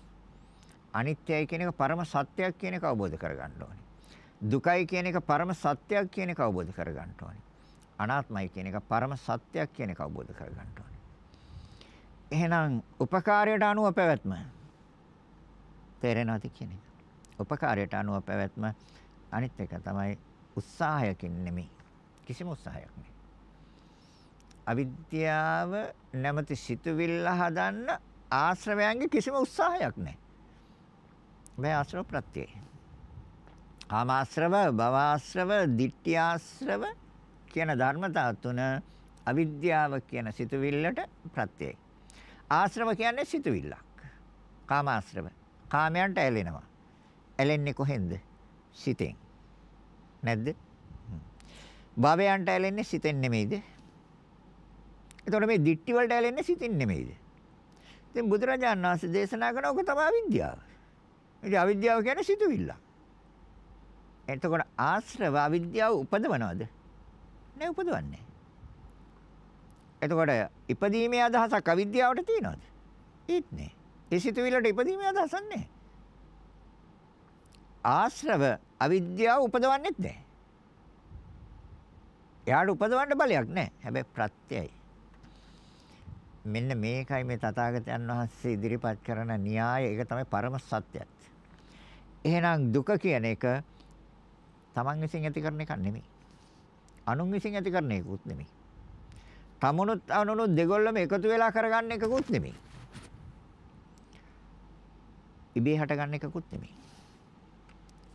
අනිත්‍යයි කියන එක පරම සත්‍යයක් කියන එක අවබෝධ කරගන්න ඕනේ. දුකයි කියන එක පරම සත්‍යයක් කියන එක අවබෝධ කරගන්න ඕනේ. අනාත්මයි කියන එක පරම සත්‍යයක් කියන එක අවබෝධ කරගන්න ඕනේ. එහෙනම් උපකාරයට අනුව පැවැත්ම තේරෙනවද කියන එක? උපකාරයට අනුව පැවැත්ම අනිත් එක තමයි උත්සාහයකින් නෙමෙයි. කිසිම උත්සාහයක් නෙමෙයි. අවිද්‍යාව නැමැති සිතුවිල්ල හදන්න ආශ්‍රවයන්ගේ කිසිම උත්සාහයක් නැහැ. මේ ආශ්‍රව ප්‍රත්‍යය. කාමාශ්‍රව, භවආශ්‍රව, ditthියාශ්‍රව කියන ධර්මතා තුන අවිද්‍යාව කියන සිතුවිල්ලට ප්‍රත්‍යයයි. ආශ්‍රව කියන්නේ සිතුවිල්ලක්. කාමාශ්‍රව. කාමයන්ට ඇලෙනවා. ඇලෙන්නේ කොහෙන්ද? සිතෙන්. නැද්ද? භවයන්ට ඇලෙන්නේ සිතෙන් නෙමෙයිද? එතකොට මේ දික්ටි වලට ඇලෙන්නේ සිතින් නෙමෙයිද? ඉතින් බුදුරජාණන් වහන්සේ දේශනා කරන ඕක තමයි අවිද්‍යාව. ඉතින් අවිද්‍යාව කියන්නේ සිතුවිල්ල. එතකොට ආශ්‍රව අවිද්‍යාව උපදවනවද? නෑ උපදවන්නේ. එතකොට ඉපදීමේ අදහසක් අවිද්‍යාවට තියනවද? ඒත් නෑ. ඒ සිතුවිල්ලට ඉපදීමේ අදහසක් නෑ. ආශ්‍රව අවිද්‍යාව උපදවන්නේත් නැහැ. එයාට උපදවන්න බලයක් නැහැ. හැබැයි ප්‍රත්‍යයයි. මෙන්න මේකයි මේ තථාගතයන් වහන්සේ ඉදිරිපත් කරන න්‍යාය. ඒක තමයි පරම සත්‍යයත්. එහෙනම් දුක කියන එක තමන් විසින් ඇති කරන එකක් නෙමෙයි. අනුන් විසින් ඇති කරන එකකුත් නෙමෙයි. තමනුත් අනුනුත් දෙගොල්ලම එකතු වෙලා කරගන්න එකකුත් නෙමෙයි. ඉබේ හටගන්න එකකුත් නෙමෙයි.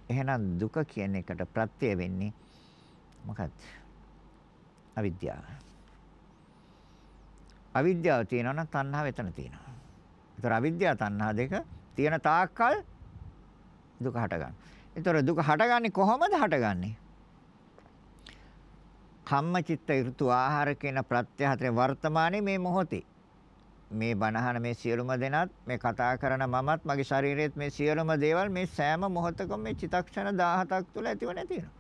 එහෙනම් දුක කියන එකට ප්‍රත්‍ය වෙන්නේ මොකක්ද? අවිද්‍යාව. අවිද්‍යාව තියෙනවා නම් තණ්හාව එතන තියෙනවා. ඒතර අවිද්‍යාව තණ්හා දෙක තියෙන තාක්කල් දුක හටගන්නවා. ඒතර දුක හටගන්නේ කොහොමද හටගන්නේ? කම්මචිත්ත ඍතු ආහාර කියන ප්‍රත්‍ය හතරේ වර්තමානයේ මේ මොහොතේ මේ බණහන මේ සියලුම දෙනාත් මේ කතා කරන මමත් මගේ ශරීරයේත් මේ සියලුම දේවල් මේ සෑම මොහොතකම මේ චිතක්ෂණ 17ක් තුළ ඇතිව නැති වෙනවා.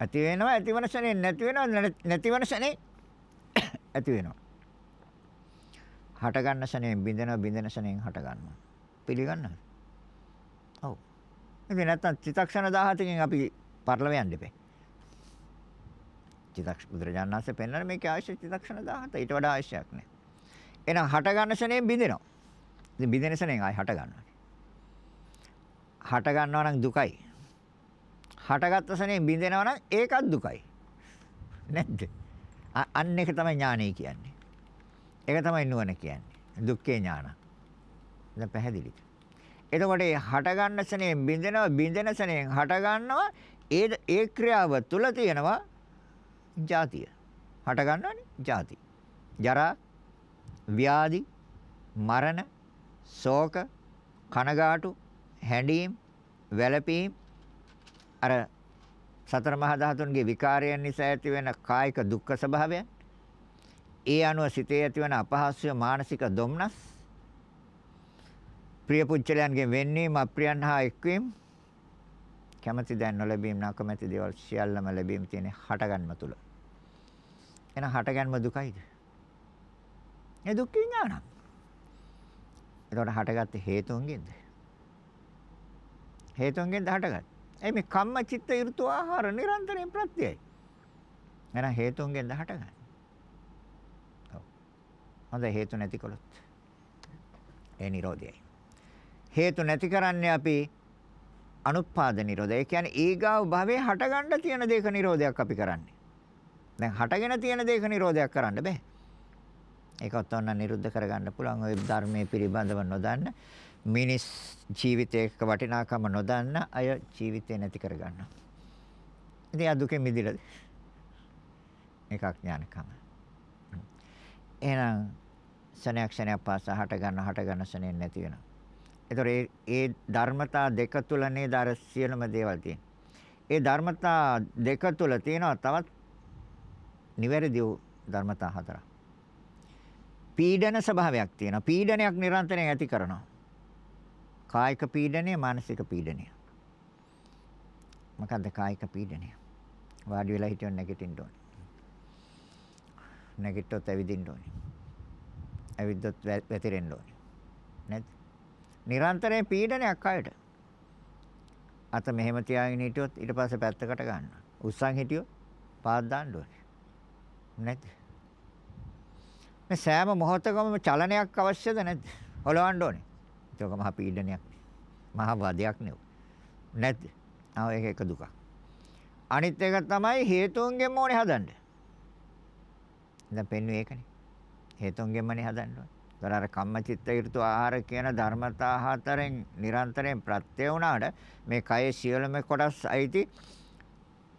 ඇති වෙනවා ඇතිවන ශනේ නැති වෙනවා නැතිවන ශනේ ඇති වෙනවා. හට ගන්න ශනේ බිඳෙනවා බිඳෙන ශනේ හට ගන්නවා. පිළිගන්නවද? ඔව්. ඉතින් නැත්තම් චිතක්ෂණ 17කින් අපි පටලව යන්න දෙපේ. චිතක්ෂ බුදුරජාණන් වහන්සේ පෙන්වන මේකේ අවශ්‍ය චිතක්ෂණ 17 ඊට වඩා අවශ්‍යයක් නැහැ. එහෙනම් හට ගන්න ශනේම බිඳෙනවා. ඉතින් බිඳෙන ශනේම ආයි හට ගන්නවා. හට ගන්නවා නම් දුකයි. හටගත්ත ශනේම බිඳෙනවා නම් ඒකත් දුකයි. නැද්ද? අන්න එක තමයි ඥානය කියන්නේ. ඒක තමයි නුවණ කියන්නේ. දුක්ඛේ ඥාන. දැන් පැහැදිලිද? එතකොට මේ හට ගන්න ශනේම බිඳෙනවා බිඳෙන ශනේම හට ගන්නවා ඒ ඒ ක්‍රියාව තුල තියෙනවා ಜಾතිය. හට ගන්නවනේ ಜಾති. ජරා ව්‍යාධි, මරණ, ශෝක, කනගාටු, හැඬීම්, වැළපීම් අර සතර මහා ධාතුන්ගේ විකාරයන් නිසා ඇතිවෙන කායික දුක්ඛ ස්වභාවයන් ඒ අනුව සිතේ ඇතිවන අපහසුය මානසික දුම්නස් ප්‍රිය පුච්චලයන්ගෙන් වෙන්වීම අප්‍රියන් හා එක්වීම කැමැති දැන් නොලැබීම නැකමැති දේවල් සියල්ලම ලැබීම තියෙන හටගන්ම තුල එන හටගන්ම දුකයිද ඒ දුක්ඛ විඥානං. එතකොට හටගත්තේ හේතුන්ගෙන්ද? හේතුන්ගෙන්ද හටගත්තේ. ඒ මේ කම්ම චිත්ත ඍතු ආහාර නිරන්තරයෙන් ප්‍රත්‍යයයි. එහෙනම් හේතුන්ගෙන්ද හටගන්නේ. ඔව්. හොඳ හේතු නැතිකොලොත් ඒ නිරෝධයයි. හේතු නැති කරන්නේ අපි අනුත්පාද නිරෝධය. ඒ කියන්නේ ඊගාව භවයේ හටගන්න තියෙන දේක නිරෝධයක් අපි කරන්නේ. දැන් හටගෙන තියෙන දේක නිරෝධයක් කරන්න බෑ. ඒකත් ඔන්න නිරුද්ධ කරගන්න පුළුවන් ওই ධර්මයේ පිළිබඳව නොදන්න මිනිස් ජීවිතයක වටිනාකම නොදන්න අය ජීවිතේ නැති කරගන්නවා. ඉතින් ආ දුකෙන් මිදිලාද? එකක් ඥානකම. එහෙනම් සනයක් සනයක් පාස හට ගන්න හට ගන්න සනේ නැති වෙනවා. ඒතර ඒ ඒ ධර්මතා දෙක තුලනේ දර සියලුම දේවල් තියෙන්නේ. ඒ ධර්මතා දෙක තුල තියෙනවා තවත් නිවැරදි ධර්මතා හතරක්. පීඩන ස්වභාවයක් තියෙනවා. පීඩනයක් නිරන්තරයෙන් ඇති කරනවා. කායික පීඩනය, මානසික පීඩනය. මොකද්ද කායික පීඩනය? වාඩි වෙලා හිටියොත් නැගිටින්න ඕනේ. නැගිට්ටොත් ඇවිදින්න ඕනේ. ඇවිද්දොත් වැතිරෙන්න ඕනේ. නේද? නිරන්තරයෙන් පීඩනයක් ආයට. අත මෙහෙම තියාගෙන හිටියොත් ඊට පස්සේ පැත්තකට ගන්නවා. උස්සන් හිටියොත් පාත් දාන්න ඕනේ. නැත්නම් මේ සෑම මොහොතකම චලනයක් අවශ්‍යද නැද්ද? හොලවන්න ඕනේ. ඒක මහා පීඩනයක්. මහා වදයක් නෙවෙයි. නැද්ද? ආ ඒක එක දුකක්. අනිත් එක තමයි හේතුන්ගෙන්ම ඕනේ හදන්න. දැන් පෙන්වුවේ ඒකනේ. හේතුන්ගෙන්මනේ හදන්න ඕනේ. ඒතර අර කම්මචිත්ත ඍතු ආහාර කියන ධර්මතා හතරෙන් නිරන්තරයෙන් ප්‍රත්‍ය වුණාට මේ කයේ සියලුම කොටස් අයිති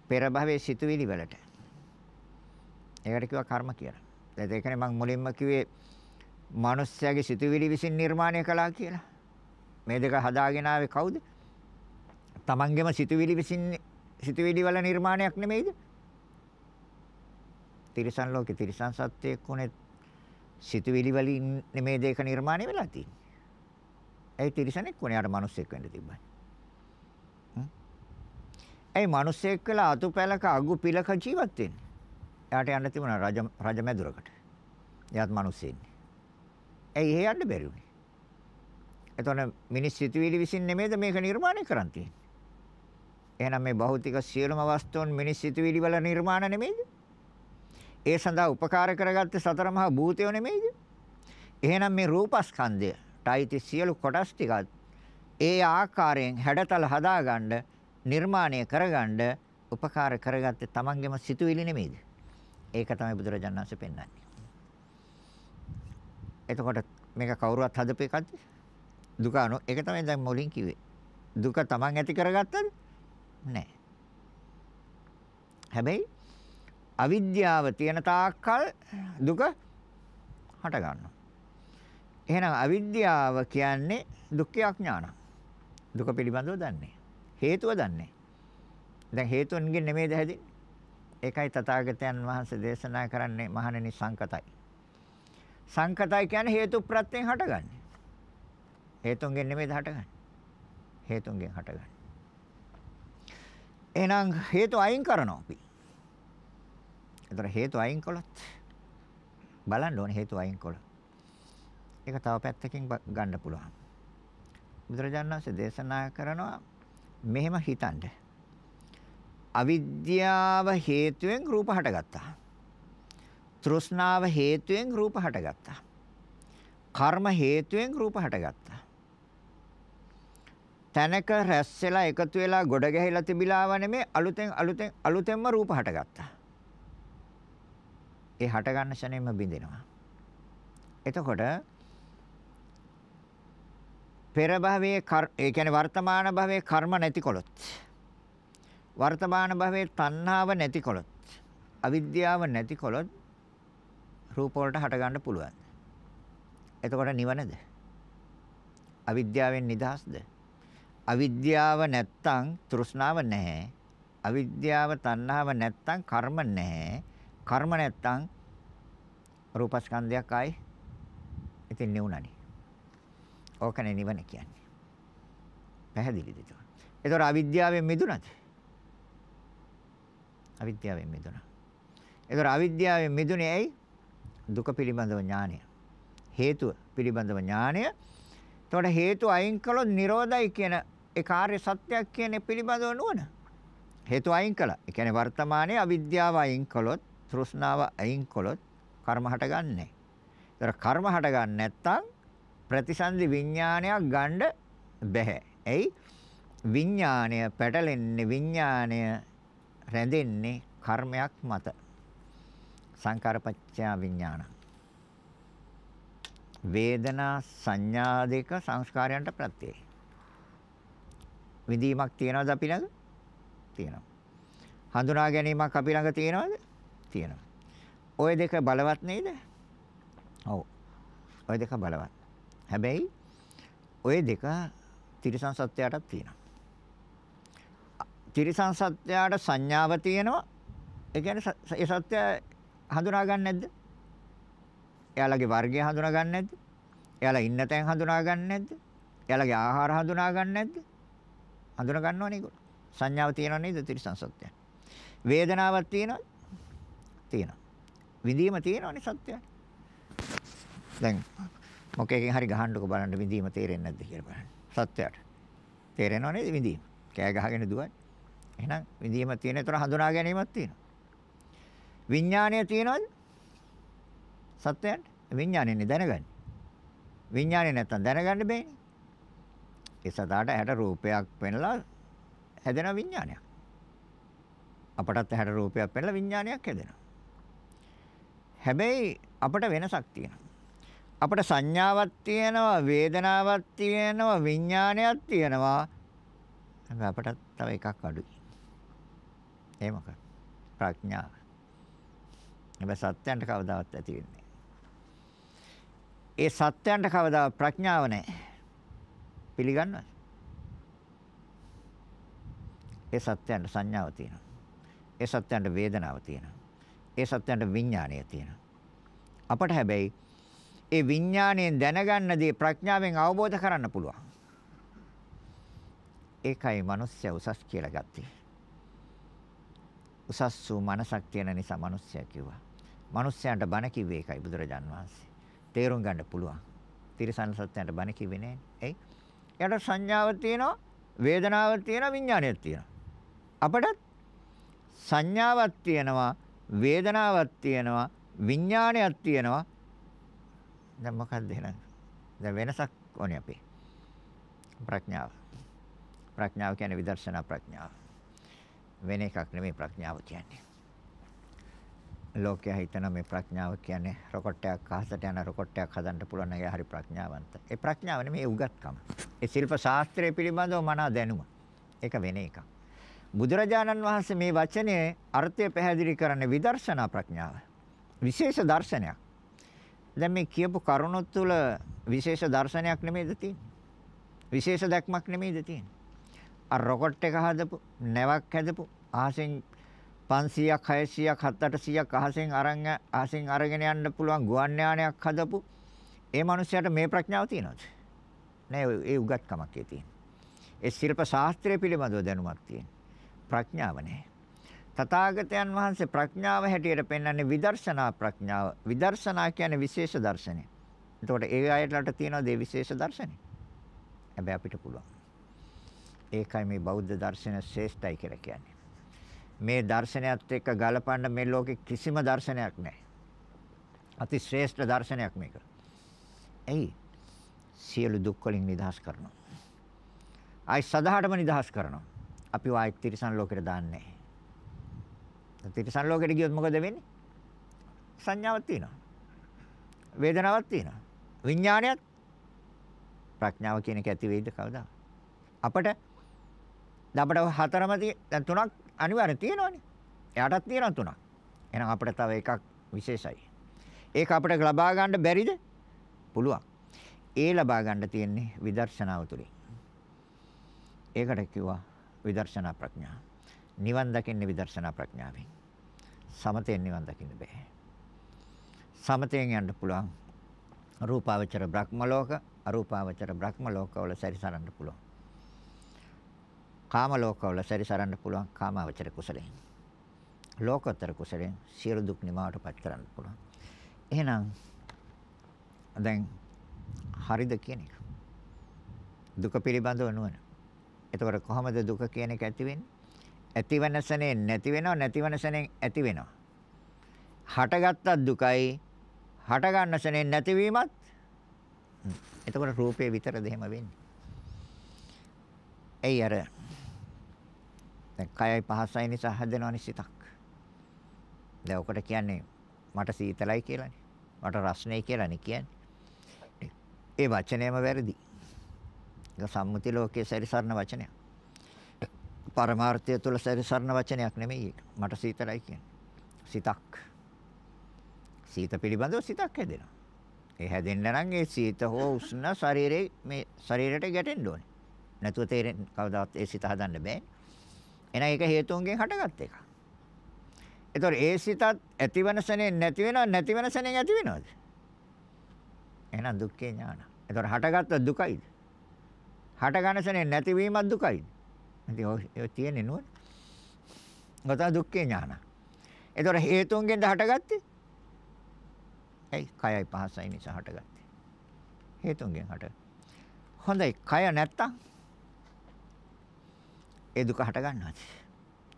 පෙර භවයේ සිතුවිලි වලට. ඒකට කිව්වා කර්ම කියලා. ඒත් ඒකනේ මම මුලින්ම කිව්වේ මිනිස්යාගේ සිතුවිලි විසින් නිර්මාණය කළා කියලා. මේ දෙක හදාගෙන ආවේ කවුද? තමන්ගේම සිතුවිලි විසින් සිතුවිලි වල නිර්මාණයක් නෙමෙයිද? තිරිසන් ලෝකේ තිරිසන් සත්‍යයක් උනේ සිතුවිලි වලින් නෙමෙයි දෙක නිර්මාණය වෙලා තියෙන්නේ. ඒ තිරිසනෙක් උනේ අර මිනිස්සෙක් වෙන්න තිබ්බයි. ඒ මිනිස්සෙක් වෙලා අතුපැලක අගු පිලක ජීවත් වෙන්නේ. එයාට යන්න තිබුණා රජ රජ මැදුරකට. එයාත් මිනිස්සෙන්නේ. ඇයි එහෙ යන්න බැරි වුනේ? එතකොට මිනිස් සිතුවිලි විසින් නෙමෙයිද මේක නිර්මාණය කරන් තියෙන්නේ? එහෙනම් මේ භෞතික සියලුම වස්තුන් මිනිස් සිතුවිලි වල නිර්මාණ නෙමෙයිද? ඒ සඳහා උපකාර කරගත්තේ සතර මහා භූතයෝ නෙමෙයිද? එහෙනම් මේ රූපස්කන්ධයට අයිති සියලු කොටස් ටිකත් ඒ ආකාරයෙන් හැඩතල හදාගන්න නිර්මාණය කරගන්න උපකාර කරගත්තේ Tamangeම සිතුවිලි නෙමෙයිද? ඒක තමයි බුදුරජාණන් වහන්සේ පෙන්වන්නේ. එතකොට මේක කවුරුවත් හදපු එකක්ද? දුක අනු ඒක තමයි දැන් මුලින් කිව්වේ. දුක තමන් ඇති කරගත්තද? නැහැ. හැබැයි අවිද්‍යාව තියෙන තාක්කල් දුක හට ගන්නවා. එහෙනම් අවිද්‍යාව කියන්නේ දුක්ඛ ඥාන. දුක පිළිබඳව දන්නේ. හේතුව දන්නේ. දැන් හේතුන්ගෙන් නෙමෙයිද හැදෙන්නේ? ඒකයි තථාගතයන් වහන්සේ දේශනා කරන්නේ මහණෙනි සංකතයි. සංකතයි කියන්නේ හේතු ප්‍රත්‍යයෙන් හටගන්නේ. හේතුන්ගෙන් නෙමෙයි හටගන්නේ. හේතුන්ගෙන් හටගන්නේ. එහෙනම් හේතු අයින් කරනවා අපි. ඒතර හේතු අයින් කළොත් බලන්න ඕනේ හේතු අයින් කළොත්. ඒක තව පැත්තකින් ගන්න පුළුවන්. බුදුරජාණන් වහන්සේ දේශනා කරනවා මෙහෙම හිතන්නේ අවිද්‍යාව හේතුවෙන් රූප හටගත්තා. තෘෂ්ණාව හේතුවෙන් රූප හටගත්තා. කර්ම හේතුවෙන් රූප හටගත්තා. තැනක රැස් වෙලා එකතු වෙලා ගොඩ ගැහිලා තිබිලාව නෙමේ අලුතෙන් අලුතෙන් අලුතෙන්ම රූප හටගත්තා. ඒ හටගන්න ෂණයෙම බිඳිනවා. එතකොට පෙර භවයේ ඒ කියන්නේ වර්තමාන භවයේ කර්ම නැතිකොලොත් වර්තමාන භවයේ තණ්හාව නැතිකොලොත් අවිද්‍යාව නැතිකොලොත් රූප වලට හට ගන්න පුළුවන්. එතකොට නිවනද? අවිද්‍යාවෙන් නිදහස්ද? අවිද්‍යාව නැත්තම් තෘෂ්ණාව නැහැ. අවිද්‍යාව තණ්හාව නැත්තම් කර්ම නැහැ. කර්ම නැත්තම් රූපස්කන්ධයක් ආයි ඉතින් නෙවුණනේ. ඕකනේ නිවන කියන්නේ. පැහැදිලිද ඒක? ඒතොර අවිද්‍යාවෙන් මිදුණද? අවිද්‍යාවෙන් මිදුණා. ඒතර අවිද්‍යාවෙන් මිදුනේ ඇයි? දුක පිළිබඳව ඥානය. හේතුව පිළිබඳව ඥානය. එතකොට හේතු අයින් කළොත් Nirodhay කියන ඒ කාර්ය සත්‍යයක් කියන පිළිබඳව නුවණ. හේතු අයින් කළා. ඒ කියන්නේ වර්තමානයේ අවිද්‍යාව අයින් කළොත්, තෘෂ්ණාව අයින් කළොත් කර්ම හටගන්නේ. ඒතර කර්ම හටගන්නේ නැත්තම් ප්‍රතිසන්දි විඥානයක් ගන්න බැහැ. ඇයි? විඥාණය පැටලෙන්නේ විඥාණය රැඳෙන්නේ කර්මයක් මත. සංකාරපච්චය විඥාන. වේදනා සංඥා දෙක සංස්කාරයන්ට ප්‍රත්‍යයයි. විඳීමක් තියනවද අපි ළඟ? තියෙනවා. හඳුනා ගැනීමක් අපි ළඟ තියෙනවද? තියෙනවා. ওই දෙක බලවත් නේද? ඔව්. ওই දෙක බලවත්. හැබැයි ওই දෙක තිරසන් සත්‍යයටත් තියෙනවා. තිරිසන් සත්‍යයට සංඥාව තියෙනවා. ඒ කියන්නේ ඒ සත්‍ය හඳුනා ගන්න නැද්ද? එයාලගේ වර්ගය හඳුනා ගන්න නැද්ද? එයාලා ඉන්න තැන් හඳුනා ගන්න නැද්ද? එයාලගේ ආහාර හඳුනා ගන්න නැද්ද? හඳුනා ගන්නවනේ ඒගොල්ලෝ. සංඥාව තියෙනව නේද තිරිසන් සත්‍යයන්? වේදනාවක් තියෙනවද? තියෙනවා. විඳීම තියෙනවනේ සත්‍යයන්. දැන් මොකේකින් හරි ගහන්නකෝ බලන්න විඳීම තේරෙන්නේ නැද්ද කියලා බලන්න. සත්‍යයට. තේරෙනව නේද විඳීම? කෑ ගහගෙන දුවන්නේ. එහෙනම් විඳීම තියෙන. ඒතර හඳුනා ගැනීමක් තියෙනවා. විඥාණය තියෙනවද? සත්‍යයන්ට විඥාණයනේ දැනගන්නේ. විඥාණය නැත්තම් දැනගන්න බෑනේ. ඒ සදාට ඇහැට රූපයක් පෙන්ලා හැදෙන විඥානයක්. අපටත් ඇහැට රූපයක් පෙන්ලා විඥානයක් හැදෙනවා. හැබැයි අපට වෙනසක් තියෙනවා. අපට සංඥාවක් තියෙනවා, වේදනාවක් තියෙනවා, විඥානයක් තියෙනවා. හැබැයි අපටත් තව එකක් අඩුයි. ඒ මොකක්? ප්‍රඥාව. හැබැයි සත්‍යයන්ට කවදාවත් ඇති වෙන්නේ ඒ සත්‍යයන්ට කවදා ප්‍රඥාව නැහැ. පිළිගන්නවද? ඒ සත්‍යයන්ට සංඥාව තියෙනවා. ඒ සත්‍යයන්ට වේදනාව තියෙනවා. ඒ සත්‍යයන්ට විඥානය තියෙනවා. අපට හැබැයි ඒ විඥාණයෙන් දැනගන්න දේ ප්‍රඥාවෙන් අවබෝධ කරන්න පුළුවන්. ඒකයි මිනිස්සු උසස් කියලා ගත්තේ. උසස් වූ මනසක් තියෙන නිසා මිනිස්සයා කිව්වා. මිනිස්සයන්ට බණ කිව්වේ ඒකයි බුදුරජාන් වහන්සේ. තේරුම් ගන්න පුළුවන්. තිරිසන් සත්‍යයන්ට බණ කිව්වේ නෑ. එයි. එයාට සංඥාව තියෙනවා, වේදනාවක් තියෙනවා, විඥානයක් තියෙනවා. අපටත් සංඥාවක් තියෙනවා, වේදනාවක් තියෙනවා, විඥානයක් තියෙනවා. දැන් මොකක්ද එහෙනම්? දැන් වෙනසක් ඕනේ අපේ. ප්‍රඥාව. ප්‍රඥාව කියන්නේ විදර්ශනා ප්‍රඥාව. වෙන එකක් නෙමෙයි ප්‍රඥාව කියන්නේ. ලෝකයා හිතන මේ ප්‍රඥාව කියන්නේ රොකට් එකක් අහසට යන රොකට් එකක් හදන්න පුළුවන් අය හරි ප්‍රඥාවන්ත. ඒ ප්‍රඥාව නෙමෙයි උගත්කම. ඒ ශිල්ප ශාස්ත්‍රය පිළිබඳව මනා දැනුම. ඒක වෙන එකක්. බුදුරජාණන් වහන්සේ මේ වචනේ අර්ථය පැහැදිලි කරන්නේ විදර්ශනා ප්‍රඥාව. විශේෂ දර්ශනයක්. දැන් මේ කියපු කරුණොත් තුළ විශේෂ දර්ශනයක් නෙමෙයිද තියෙන්නේ? විශේෂ දැක්මක් නෙමෙයිද තියෙන්නේ? අර රොකට් එක හදපු, නැවක් හදපු, අහසෙන් 500ක් 600ක් 700ක් අහසෙන් අරන් අහසෙන් අරගෙන යන්න පුළුවන් ගුවන් යානයක් හදපු ඒ මනුස්සයාට මේ ප්‍රඥාව තියෙනවද? නෑ ඒ උගත්කමක් ඒ තියෙන. ඒ ශිල්ප ශාස්ත්‍රය පිළිබඳව දැනුමක් තියෙන. ප්‍රඥාව නෑ. තථාගතයන් වහන්සේ ප්‍රඥාව හැටියට පෙන්වන්නේ විදර්ශනා ප්‍රඥාව. විදර්ශනා කියන්නේ විශේෂ දර්ශනය. එතකොට ඒ අයටලට තියෙනවද ඒ විශේෂ දර්ශනය? හැබැයි අපිට පුළුවන්. ඒකයි මේ බෞද්ධ දර්ශනය ශ්‍රේෂ්ඨයි කියලා කියන්නේ. මේ දර්ශනයත් එක්ක ගලපන්න මේ ලෝකේ කිසිම දර්ශනයක් නැහැ. අති ශ්‍රේෂ්ඨ දර්ශනයක් මේක. එයි සියලු දුක් වලින් නිදහස් කරනවා. ආයි සදාටම නිදහස් කරනවා. අපි වායි තිරිසන් ලෝකෙට දාන්නේ නැහැ. තිරිසන් ලෝකෙට ගියොත් මොකද වෙන්නේ? සංඥාවක් තියෙනවා. වේදනාවක් තියෙනවා. විඥානයක් ප්‍රඥාව කියන එක ඇති වෙයිද කවදා? අපට අපිට හතරම තුනක් අනිවාර්යෙන් තියෙනවනේ. එයාටත් තියෙනවා තුනක්. එහෙනම් අපිට තව එකක් විශේෂයි. ඒක අපිට ලබා ගන්න බැරිද? පුළුවන්. ඒ ලබා ගන්න තියෙන්නේ විදර්ශනාව තුලින්. ඒකට කිව්වා විදර්ශනා ප්‍රඥා. නිවන් දකින්නේ විදර්ශනා ප්‍රඥාවෙන්. සමතෙන් නිවන් දකින්න බෑ. සමතෙන් යන්න පුළුවන්. රූපාවචර බ්‍රහ්මලෝක, අරූපාවචර බ්‍රහ්මලෝකවල සැරිසරන්න පුළුවන්. කාම ලෝකවල සැරිසරන්න පුළුවන් කාමාවචර කුසලයෙන්. ලෝකතර කුසලයෙන් සියලු දුක් නිවාවටපත් කරන්න පුළුවන්. එහෙනම් දැන් හරිද කියන එක. දුක පිළිබඳව නුවණ. එතකොට කොහොමද දුක කියන එක ඇති වෙන්නේ? ඇතිවන සනේ නැති වෙනවා නැතිවන සනේ ඇති වෙනවා. හටගත්තත් දුකයි හට ගන්න සනේ නැතිවීමත් එතකොට රූපේ විතරද එහෙම වෙන්නේ? ඇයි අර දැන් කයයි පහසයි නිසා හැදෙනවනේ සිතක්. දැන් ඔකට කියන්නේ මට සීතලයි කියලානේ. මට රස්නේ කියලානේ කියන්නේ. ඒ වචනයම වැරදි. ඒක සම්මුති ලෝකයේ සැරිසරන වචනයක්. පරමාර්ථය තුල සැරිසරන වචනයක් නෙමෙයි ඒක. මට සීතලයි කියන්නේ. සිතක්. සීත පිළිබඳව සිතක් හැදෙනවා. ඒ හැදෙන්න නම් ඒ සීත හෝ උෂ්ණ ශරීරයේ මේ ශරීරයට ගැටෙන්න ඕනේ. නැතුව තේරෙන්නේ කවදාවත් ඒ සිත හදන්න බෑ. එහෙනම් ඒක හේතුන්ගෙන් හටගත් එකක්. ඒතොර ඒ සිතත් ඇතිවන සැනෙන් නැති වෙනවා නැති වෙන සැනෙන් ඇති වෙනවද? එහෙනම් දුක්ඛේ ඥාන. ඒතොර හටගත්ත දුකයිද? හටගන සැනෙන් නැතිවීමත් දුකයිද? ඉතින් ඔය තියෙන්නේ නෝන. ගත දුක්ඛේ ඥාන. ඒතොර හේතුන්ගෙන්ද හටගත්තේ? ඇයි? කයයි පහසයි නිසා හටගත්තේ. හේතුන්ගෙන් හට. හොඳයි. කය නැත්තම් ඒ දුක හට ගන්නවා.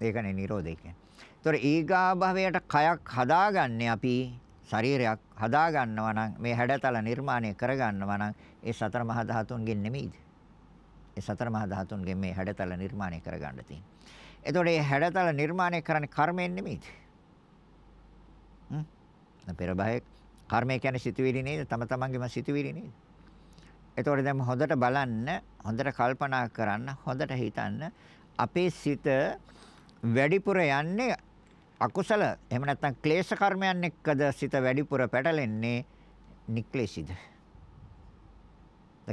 ඒකනේ නිරෝධය කියන්නේ. ඒතොර ඊගා භවයට කයක් හදාගන්නේ අපි ශරීරයක් හදාගන්නවා නම් මේ හැඩතල නිර්මාණය කරගන්නවා නම් ඒ සතර මහා ධාතුන්ගෙන් නෙමෙයිද? ඒ සතර මහා ධාතුන්ගෙන් මේ හැඩතල නිර්මාණය කරගන්න තියෙන්නේ. එතකොට මේ හැඩතල නිර්මාණය කරන්නේ කර්මයෙන් නෙමෙයිද? හ්ම්. පෙර භවයේ කර්මය කියන්නේ සිතුවිලි නේද? තම තමන්ගේම සිතුවිලි නේද? එතකොට දැන් හොඳට බලන්න, හොඳට කල්පනා කරන්න, හොඳට හිතන්න අපේ සිත වැඩිපුර යන්නේ අකුසල එහෙම නැත්නම් ක්ලේශ කර්මයන් එක්කද සිත වැඩිපුර පැටලෙන්නේ නික්ලේශිද?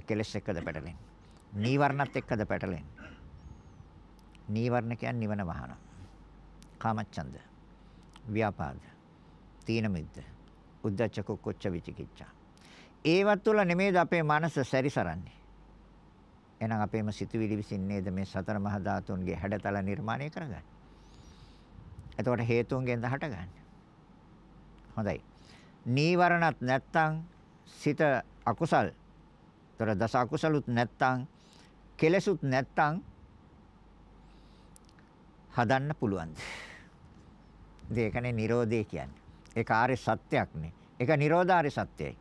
කෙලෙස් එක්කද පැටලෙන්නේ? නීවරණත් එක්කද පැටලෙන්නේ? නීවරණ කියන්නේ නිවන වහන. කාමච්ඡන්ද, ව්‍යාපාද, තීන මිද්ද, උද්ධච්ච කුච්ච විචිකිච්ඡා. ඒවත් තුළ නෙමෙයිද අපේ මනස සැරිසරන්නේ? එහෙනම් අපේම සිතුවිලි විසින් නේද මේ සතර මහා ධාතුන්ගේ හැඩතල නිර්මාණය කරගන්නේ. එතකොට හේතුන්ගෙන් දහට ගන්න. හොඳයි. නීවරණත් නැත්තම් සිත අකුසල්. ඒතර දස අකුසලුත් නැත්තම් කෙලෙසුත් නැත්තම් හදන්න පුළුවන්. ඒකනේ Nirodhe කියන්නේ. ඒක ආර්ය සත්‍යයක්නේ. ඒක Nirodha ආර්ය සත්‍යයයි.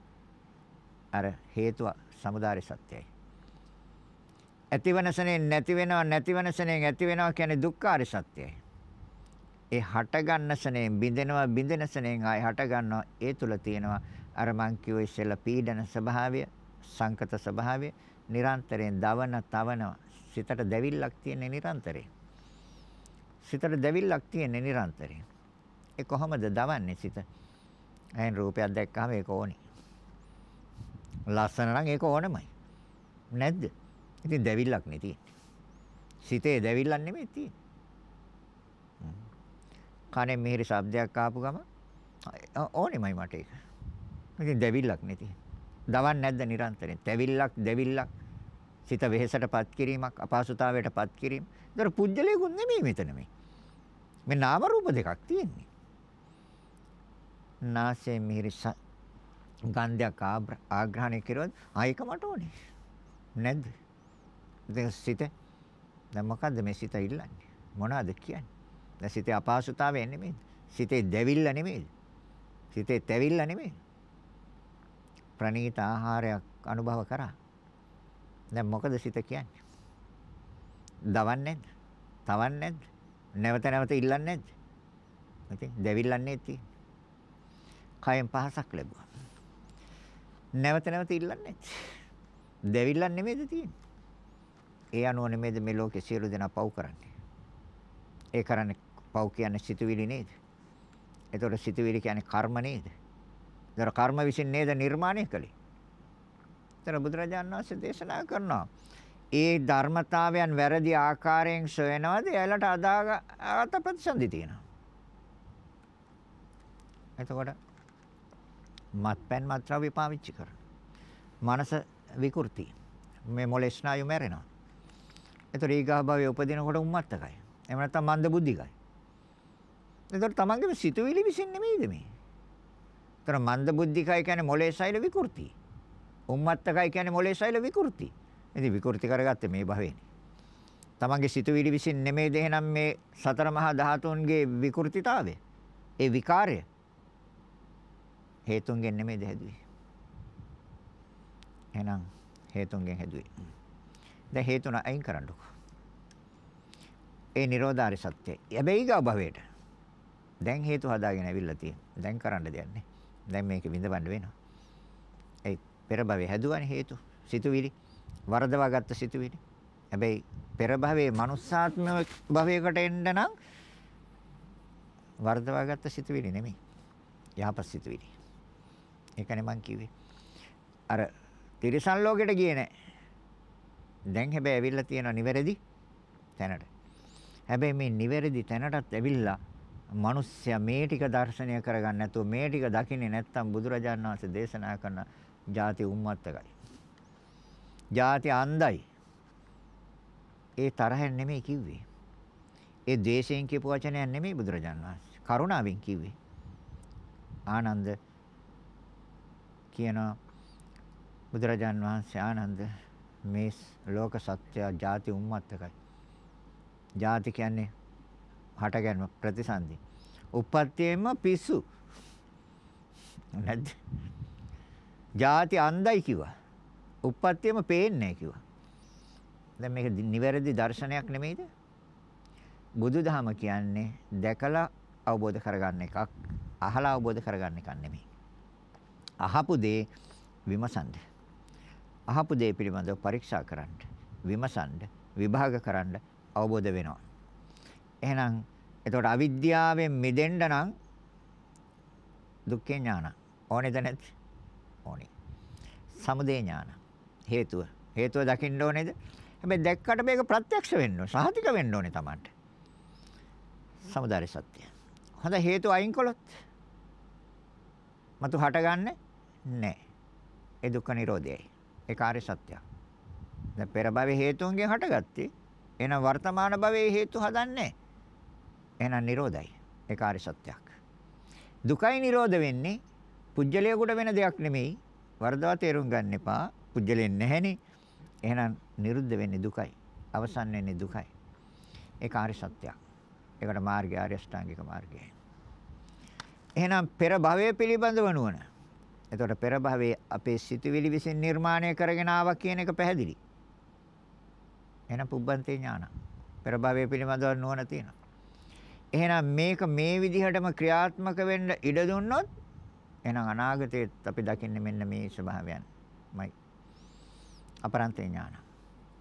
අර හේතුව සමුදාය සත්‍යයයි. ඇතිවන සෙනෙන් නැති වෙනවා නැතිවන සෙනෙන් ඇති වෙනවා කියන්නේ දුක්ඛාර සත්‍යයයි. ඒ හට ගන්න සෙනෙන් බිඳෙනවා බිඳෙන සෙනෙන් ආයි හට ගන්නවා ඒ තුල තියෙනවා අර මං කිව්ව ඉස්සෙල්ලා පීඩන ස්වභාවය, සංකත ස්වභාවය නිරන්තරයෙන් දවන තවනවා. සිතට දැවිල්ලක් තියෙන නිරන්තරයෙන්. සිතට දැවිල්ලක් තියෙන නිරන්තරයෙන්. ඒ කොහොමද දවන්නේ සිත? ඇහෙන් රූපයක් දැක්කම ඒක ඕනේ. ලස්සන නම් ඒක ඕනමයි. නැද්ද? ඉතින් දැවිල්ලක් නේ තියෙන්නේ. සිතේ දැවිල්ලක් නෙමෙයි තියෙන්නේ. කනේ මිහිරි ශබ්දයක් ආපු ගම ඕනෙමයි මට ඒක. ඉතින් දැවිල්ලක් නේ තියෙන්නේ. දවන්නේ නැද්ද නිරන්තරයෙන්? දැවිල්ලක් දැවිල්ලක් සිත වෙහෙසටපත් කිරීමක් අපහසුතාවයටපත් කිරීම. ඒතර පුජ්‍යලයකුත් නෙමෙයි මෙතන මේ. මේ නාම රූප දෙකක් තියෙන්නේ. නාසයේ මිහිරිස ගන්ධයක් ආග්‍රහණය කරොත් ආයක මට ඕනේ. නැද්ද? ඉතින් සිත දැන් මොකද්ද මේ සිත ඉල්ලන්නේ? මොනවද කියන්නේ? දැන් සිතේ අපහසුතාවය නෙමෙයිද? සිතේ දැවිල්ල නෙමෙයිද? සිතේ තැවිල්ල නෙමෙයිද? ප්‍රණීත ආහාරයක් අනුභව කරා. දැන් මොකද සිත කියන්නේ? දවන්නේ නැද්ද? තවන්නේ නැද්ද? නැවත නැවත ඉල්ලන්නේ නැද්ද? ඉතින් දැවිල්ලන්නේ තියෙන්නේ. කයෙන් පහසක් ලැබුවා. නැවත නැවත ඉල්ලන්නේ නැද්ද? දැවිල්ලක් නෙමෙයිද තියෙන්නේ? ඒ අනුව නෙමෙයිද මේ ලෝකේ සියලු දෙනා පව් කරන්නේ. ඒ කරන්නේ පව් කියන්නේ සිතුවිලි නේද? එතකොට සිතුවිලි කියන්නේ කර්ම නේද? ඒතර කර්ම විසින් නේද නිර්මාණය කළේ? ඒතර බුදුරජාණන් වහන්සේ දේශනා කරනවා. ඒ ධර්මතාවයන් වැරදි ආකාරයෙන් සොයනවාද? එයාලට අදාගත ප්‍රතිසන්දි තියෙනවා. එතකොට මත්පැන් මත්ද්‍රව්‍ය පාවිච්චි කරන. මනස විකෘති. මේ මොලේ ස්නායු මැරෙනවා. ඒතර ඊගා භවයේ උපදිනකොට උම්මත්තකයි. එහෙම නැත්නම් මන්ද බුද්ධිකයි. ඒතර තමන්ගේම සිතුවිලි විසින් නෙමෙයිද මේ? ඒතර මන්ද බුද්ධිකයි කියන්නේ මොලේ සෛල විකෘති. උම්මත්තකයි කියන්නේ මොලේ සෛල විකෘති. ඉතින් විකෘති කරගත්තේ මේ භවයේනේ. තමන්ගේ සිතුවිලි විසින් නෙමෙයිද එහෙනම් මේ සතර මහා ධාතුන්ගේ විකෘතිතාවය? ඒ විකාරය හේතුන්ගෙන් නෙමෙයිද හැදුවේ? එහෙනම් හේතුන්ගෙන් හැදුවේ. දැන් හේතුන අයින් කරන්නකෝ. ඒ Nirodhari සත්‍යය. හැබැයි ගා භවයට. දැන් හේතු හදාගෙන ඇවිල්ලා තියෙනවා. දැන් කරන්න දෙයක් නැහැ. දැන් මේක විඳවන්න වෙනවා. ඒ පෙර භවයේ හැදුවනේ හේතු. සිතුවිලි. වරදවා ගත්ත සිතුවිලි. හැබැයි පෙර භවයේ manussාත්ම භවයකට එන්න නම් වර්ධවා ගත්ත සිතුවිලි නෙමෙයි. යහපත් සිතුවිලි. ඒකනේ මං කිව්වේ. අර තිරිසන් ලෝකෙට ගියේ නැහැ. දැන් හැබැයි ඇවිල්ලා තියෙන නිවැරදි තැනට. හැබැයි මේ නිවැරදි තැනටත් ඇවිල්ලා මිනිස්සයා මේ ටික දර්ශනය කරගන්න නැතුව මේ ටික දකින්නේ නැත්තම් බුදුරජාණන් වහන්සේ දේශනා කරන ಜಾති උම්මත්තකයි. ಜಾති අන්දයි. ඒ තරහෙන් නෙමෙයි කිව්වේ. ඒ ද්වේෂයෙන් කියපු වචනයක් නෙමෙයි බුදුරජාණන් වහන්සේ. කරුණාවෙන් කිව්වේ. ආනන්ද කියන බුදුරජාණන් වහන්සේ ආනන්ද මේ ලෝක සත්‍යය ಜಾති උම්මත්තකයි. ಜಾති කියන්නේ හටගැන්ම ප්‍රතිසන්දි. උපත්තියෙම පිස්සු. නැද්ද? ಜಾති අන්දයි කිව්වා. උපත්තියෙම පේන්නේ නැහැ කිව්වා. දැන් මේක නිවැරදි දර්ශනයක් නෙමෙයිද? බුදුදහම කියන්නේ දැකලා අවබෝධ කරගන්න එකක් අහලා අවබෝධ කරගන්න එකක් නෙමෙයි. අහපු දේ විමසන්නේ අහපු දේ පිළිබඳව පරීක්ෂා කරන්න, විමසන්න, විභාග කරන්න අවබෝධ වෙනවා. එහෙනම් එතකොට අවිද්‍යාවෙන් මිදෙන්න නම් දුක්ඛ ඥාන ඕනේද නැද්ද? ඕනේ. සමුදය ඥාන හේතුව. හේතුව දකින්න ඕනේද? හැබැයි දැක්කට මේක ප්‍රත්‍යක්ෂ වෙන්න ඕනේ. සාහිතික වෙන්න ඕනේ Tamanට. සමුදාය සත්‍ය. හොඳ හේතු අයින් කළොත් මතු හටගන්නේ නැහැ. ඒ දුක්ඛ නිරෝධයයි. ඒක ආර්ය සත්‍යයක්. දැන් පෙර භවයේ හේතුන්ගෙන් හටගත්තේ. එහෙනම් වර්තමාන භවයේ හේතු හදන්නේ. එහෙනම් Nirodhay. ඒක ආර්ය සත්‍යයක්. දුකයි Nirodha වෙන්නේ පුජ්‍යලයකට වෙන දෙයක් නෙමෙයි. වර්ධව තේරුම් ගන්න එපා. පුජ්‍යලෙන් නැහෙනේ. එහෙනම් නිරුද්ධ වෙන්නේ දුකයි. අවසන් වෙන්නේ දුකයි. ඒක ආර්ය සත්‍යයක්. ඒකට මාර්ගය ආර්ය අෂ්ටාංගික මාර්ගය. එහෙනම් පෙර භවයේ පිළිබඳව නුවණ එතකොට පෙර භවයේ අපේ සිතුවිලි විසින් නිර්මාණය කරගෙන ආවා කියන එක පැහැදිලි. එහෙනම් පුබ්බන්තේ ඥාන. පෙර භවයේ පිළිබඳව නුවණ තියෙනවා. එහෙනම් මේක මේ විදිහටම ක්‍රියාත්මක වෙන්න ඉඩ දුන්නොත් එහෙනම් අනාගතයේත් අපි දකින්නේ මෙන්න මේ ස්වභාවයන්මයි. අපරන්තේ ඥාන.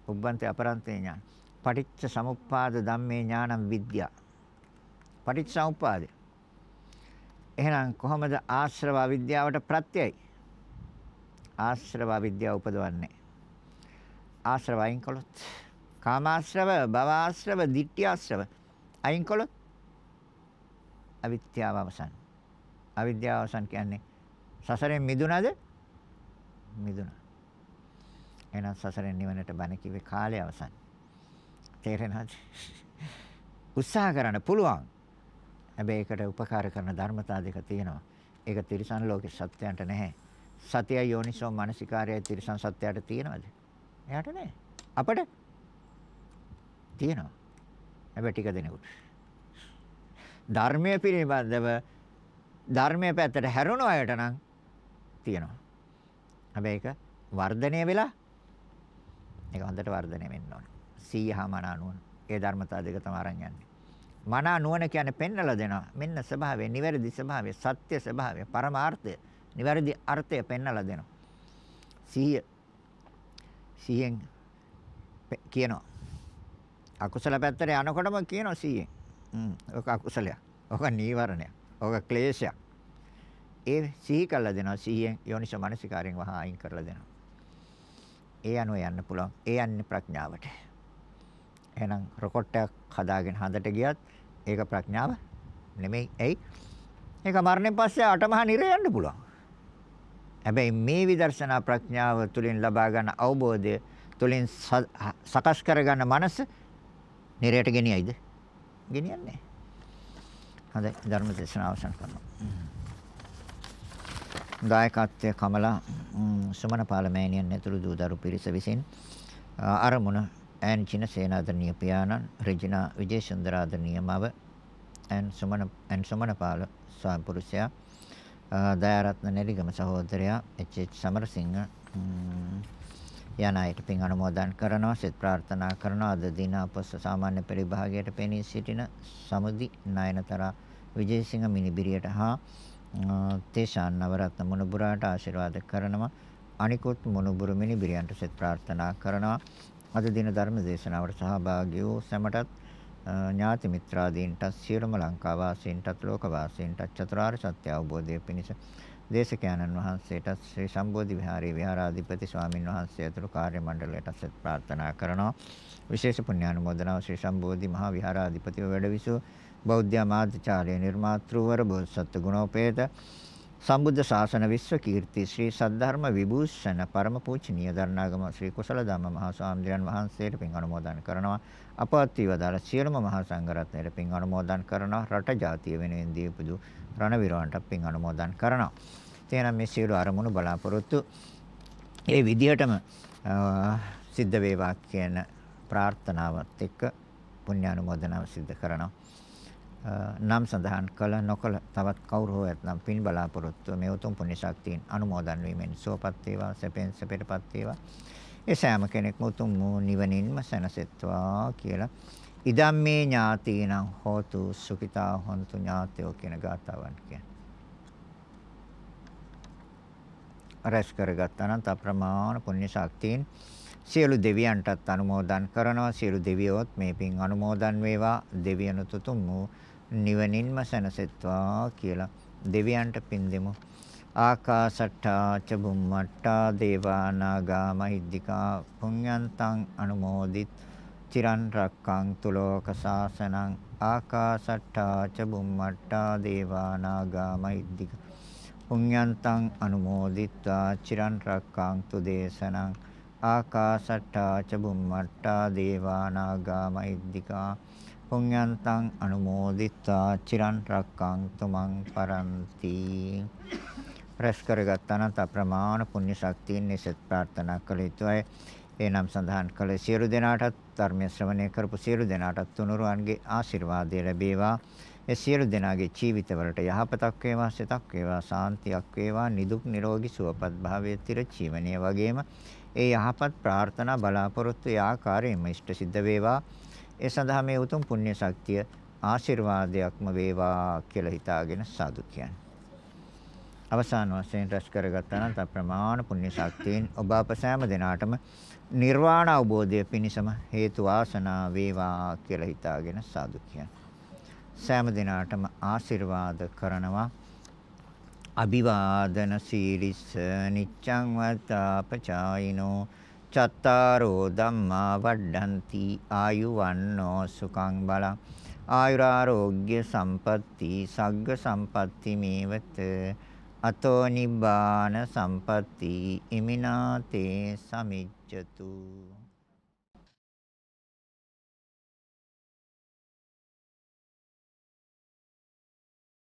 පුබ්බන්තේ අපරන්තේ ඥාන. පටිච්ච සමුප්පාද ධම්මේ ඥානං විද්‍යා. පටිච්ච සමුප්පාදේ එහෙනම් කොහොමද ආශ්‍රව අවිද්‍යාවට ප්‍රත්‍යයයි? ආශ්‍රව අවිද්‍යාව උපදවන්නේ. ආශ්‍රව අයින් කළොත් කාමාශ්‍රව, භවආශ්‍රව, ditthිආශ්‍රව අයින් කළොත් අවිද්‍යාව අවසන්. අවිද්‍යාව අවසන් කියන්නේ සසරෙන් මිදුණද? මිදුණා. එහෙනම් සසරෙන් නිවනට බණ කිව්වේ කාලය අවසන්. තේරෙනවද? උත්සාහ කරන්න පුළුවන්. හැබැයි ඒකට උපකාර කරන ධර්මතා දෙක තියෙනවා. ඒක තිරිසන් ලෝකේ සත්‍යයන්ට නැහැ. සතිය යෝනිසෝ මානසිකාරයයි තිරිසන් සත්‍යයට තියෙනවද? එයාට නැහැ. අපට තියෙනවා. හැබැයි ටික දෙනෙකුට. ධර්මයේ පිළිබඳව ධර්මයේ පැත්තට හැරුණ අයට නම් තියෙනවා. හැබැයි ඒක වර්ධනය වෙලා ඒක හොඳට වර්ධනය වෙන්න ඕනේ. 100 හමාන අනුව ඒ ධර්මතා දෙක තමයි අරන් යන්නේ. මනා නුවණ කියන්නේ පෙන්නලා දෙනවා. මෙන්න ස්වභාවය, නිවැරදි ස්වභාවය, සත්‍ය ස්වභාවය, පරමාර්ථය, නිවැරදි අර්ථය පෙන්නලා දෙනවා. සිහිය සිහියෙන් කියනවා. අකුසල පැත්තට යනකොටම කියනවා සිහියෙන්. හ්ම්. ඔක අකුසලයක්. ඔක නීවරණයක්. ඔක ක්ලේශයක්. ඒ සිහි කළා දෙනවා සිහියෙන් යෝනිසෝ මනසිකාරයෙන් වහා අයින් කරලා දෙනවා. ඒ අනුව යන්න පුළුවන්. ඒ යන්නේ ප්‍රඥාවට. එහෙනම් රොකට් එකක් හදාගෙන හඳට ගියත් ඒක ප්‍රඥාව නෙමෙයි. එයි. ඒක මරණයෙන් පස්සේ අටමහා නිරේ යන්න පුළුවන්. හැබැයි මේ විදර්ශනා ප්‍රඥාව තුළින් ලබා ගන්න අවබෝධය තුළින් සකස් කරගන්න මනස නිරයට ගෙනියයිද? ගෙනියන්නේ නැහැ. හොඳයි ධර්ම දේශනාව අවසන් කරනවා. දායකත්වය කමලා සුමන පාලමෑණියන් ඇතුළු දූ දරු පිරිස විසින් අරමුණ ඈන් චිනසේන ආදරණීය පියාණන් රෙජිනා විජේසුන්දර ආදරණීය මව ඈන් සුමන ඈන් සුමනපාල ස්වාමිපුරුෂයා දයාරත්න නෙලිගම සහෝදරයා එච්.එච්. සමරසිංහ යන අයට පින් අනුමෝදන් කරනවා සෙත් ප්‍රාර්ථනා කරනවා අද දින අපස්ස සාමාන්‍ය පරිභාගයට පෙනී සිටින සමුදි නයනතරා විජේසිංහ මිනිබිරියට හා තේෂාන් නවරත්න මුණුබුරාට ආශිර්වාද කරනවා අනිකුත් මුණුබුරු මිනිබිරියන්ට සෙත් ප්‍රාර්ථනා කරනවා අද දින ධර්ම දේශනාවට සහභාගී වූ සැමටත් ඥාති මිත්‍රාදීන්ටත් සියලුම ලංකා වාසීන්ටත් ලෝක වාසීන්ටත් චතුරාර්ය සත්‍ය අවබෝධය පිණිස දේශකයන්න් වහන්සේටත් ශ්‍රී සම්බෝධි විහාරයේ විහාරාධිපති ස්වාමින් වහන්සේ ඇතුළු කාර්ය මණ්ඩලයටත් සත් ප්‍රාර්ථනා කරනවා විශේෂ පුණ්‍යානුමෝදනාව ශ්‍රී සම්බෝධි මහා විහාරාධිපතිව වැඩවිසූ බෞද්ධ මාධ්‍යාචාර්ය නිර්මාතෘවර බෝසත් ගුණෝපේත සම්බුද්ධ ශාසන විශ්ව කීර්ති ශ්‍රී සද්ධර්ම විභූෂණ පරම පූජනීය දරණාගම ශ්‍රී කුසල ධම්ම මහා ස්වාමීන් වහන්සේට පින් අනුමෝදන් කරනවා අපවත් වේවදාල සියලුම මහා සංඝරත්නයට පින් අනුමෝදන් කරනවා රට ජාතිය වෙනුවෙන් දීපුදු රණවිරවන්ට පින් අනුමෝදන් කරනවා එහෙනම් මේ සියලු අරමුණු බලාපොරොත්තු ඒ විදිහටම සිද්ධ වේවා කියන ප්‍රාර්ථනාවත් එක්ක පුණ්‍ය අනුමෝදනාව සිද්ධ කරනවා නම් සඳහන් කළ නොකළ තවත් කවුරු හෝ ඇතනම් පින් බලාපොරොත්තු මේ උතුම් පුණ්‍ය ශක්තියින් අනුමෝදන් වීමෙන් සුවපත් වේවා සැපෙන් සැපයටපත් වේවා ඒ සෑම කෙනෙක්ම උතුම් වූ නිවනින්ම සැනසෙත්වා කියලා ඉදම්මේ ඥාතීනම් හෝතු සුඛිතා හොන්තු ඥාතයෝ කියන ගාතාවන් කියන. රැස් කරගත් අනන්ත අප්‍රමාණ පුණ්‍ය ශක්තියින් සියලු දෙවියන්ටත් අනුමෝදන් කරනවා සියලු දෙවියොත් මේ පින් අනුමෝදන් වේවා දෙවියන් උතුම් වූ නිවනින්ම සැනසෙත්වා කියලා දෙවියන්ට පින් දෙමු. ආකාසට්ටා ච බුම්මට්ටා දේවානාගා මහිද්దికා පුඤ්ඤන්තං අනුමෝදිත් චිරන් රක්ඛං තුලෝක සාසනං ආකාසට්ටා ච බුම්මට්ටා දේවානාගා මහිද්దికා පුඤ්ඤන්තං අනුමෝදිත්වා චිරන් රක්ඛං තු දේශනං ආකාසට්ටා ච බුම්මට්ටා දේවානාගා මහිද්దికා පුඤ්ඤන්තං අනුමෝදිතා චිරන් රක්කං තුමන් පරන්ති ප්‍රස් කරගත්තා නම් අප්‍රමාණ පුණ්‍ය ශක්තියින් නිසෙත් ප්‍රාර්ථනා කළ යුතුයි ඒ නම් සඳහන් කළ සියලු දෙනාටත් ධර්මය ශ්‍රවණය කරපු සියලු දෙනාටත් තුනුරුවන්ගේ ආශිර්වාදය ලැබේවා ඒ සියලු දෙනාගේ ජීවිතවලට යහපතක් වේවා සිතක් වේවා සාන්තියක් වේවා නිදුක් නිරෝගී සුවපත් භාවයේ තිර ජීවනයේ වගේම ඒ යහපත් ප්‍රාර්ථනා බලාපොරොත්තු ඒ ආකාරයෙන්ම ඉෂ්ට සිද්ධ වේවා ඒ සඳහා මේ උතුම් පුණ්‍ය ශක්තිය ආශිර්වාදයක්ම වේවා කියලා හිතාගෙන සාදු කියන්නේ. අවසාන වශයෙන් රැස් කරගත්තා නම් ප්‍රමාණ පුණ්‍ය ශක්තියෙන් ඔබ අප සෑම දිනාටම නිර්වාණ අවබෝධය පිණිසම හේතු ආසනා වේවා කියලා හිතාගෙන සාදු සෑම දිනාටම ආශිර්වාද කරනවා. අභිවාදන සීලිස නිච්ඡං වත්තාපචායිනෝ චත්තාරෝ ධම්මා වඩ්ඩಂತಿ ආයුවන්නෝ සුඛං බලං ආයුරාෝග්‍ය සම්පatti සග්ග සම්පatti මේවත අතෝ නිබ්බාන සම්පatti ඉමිනාතේ සමිච්ඡතු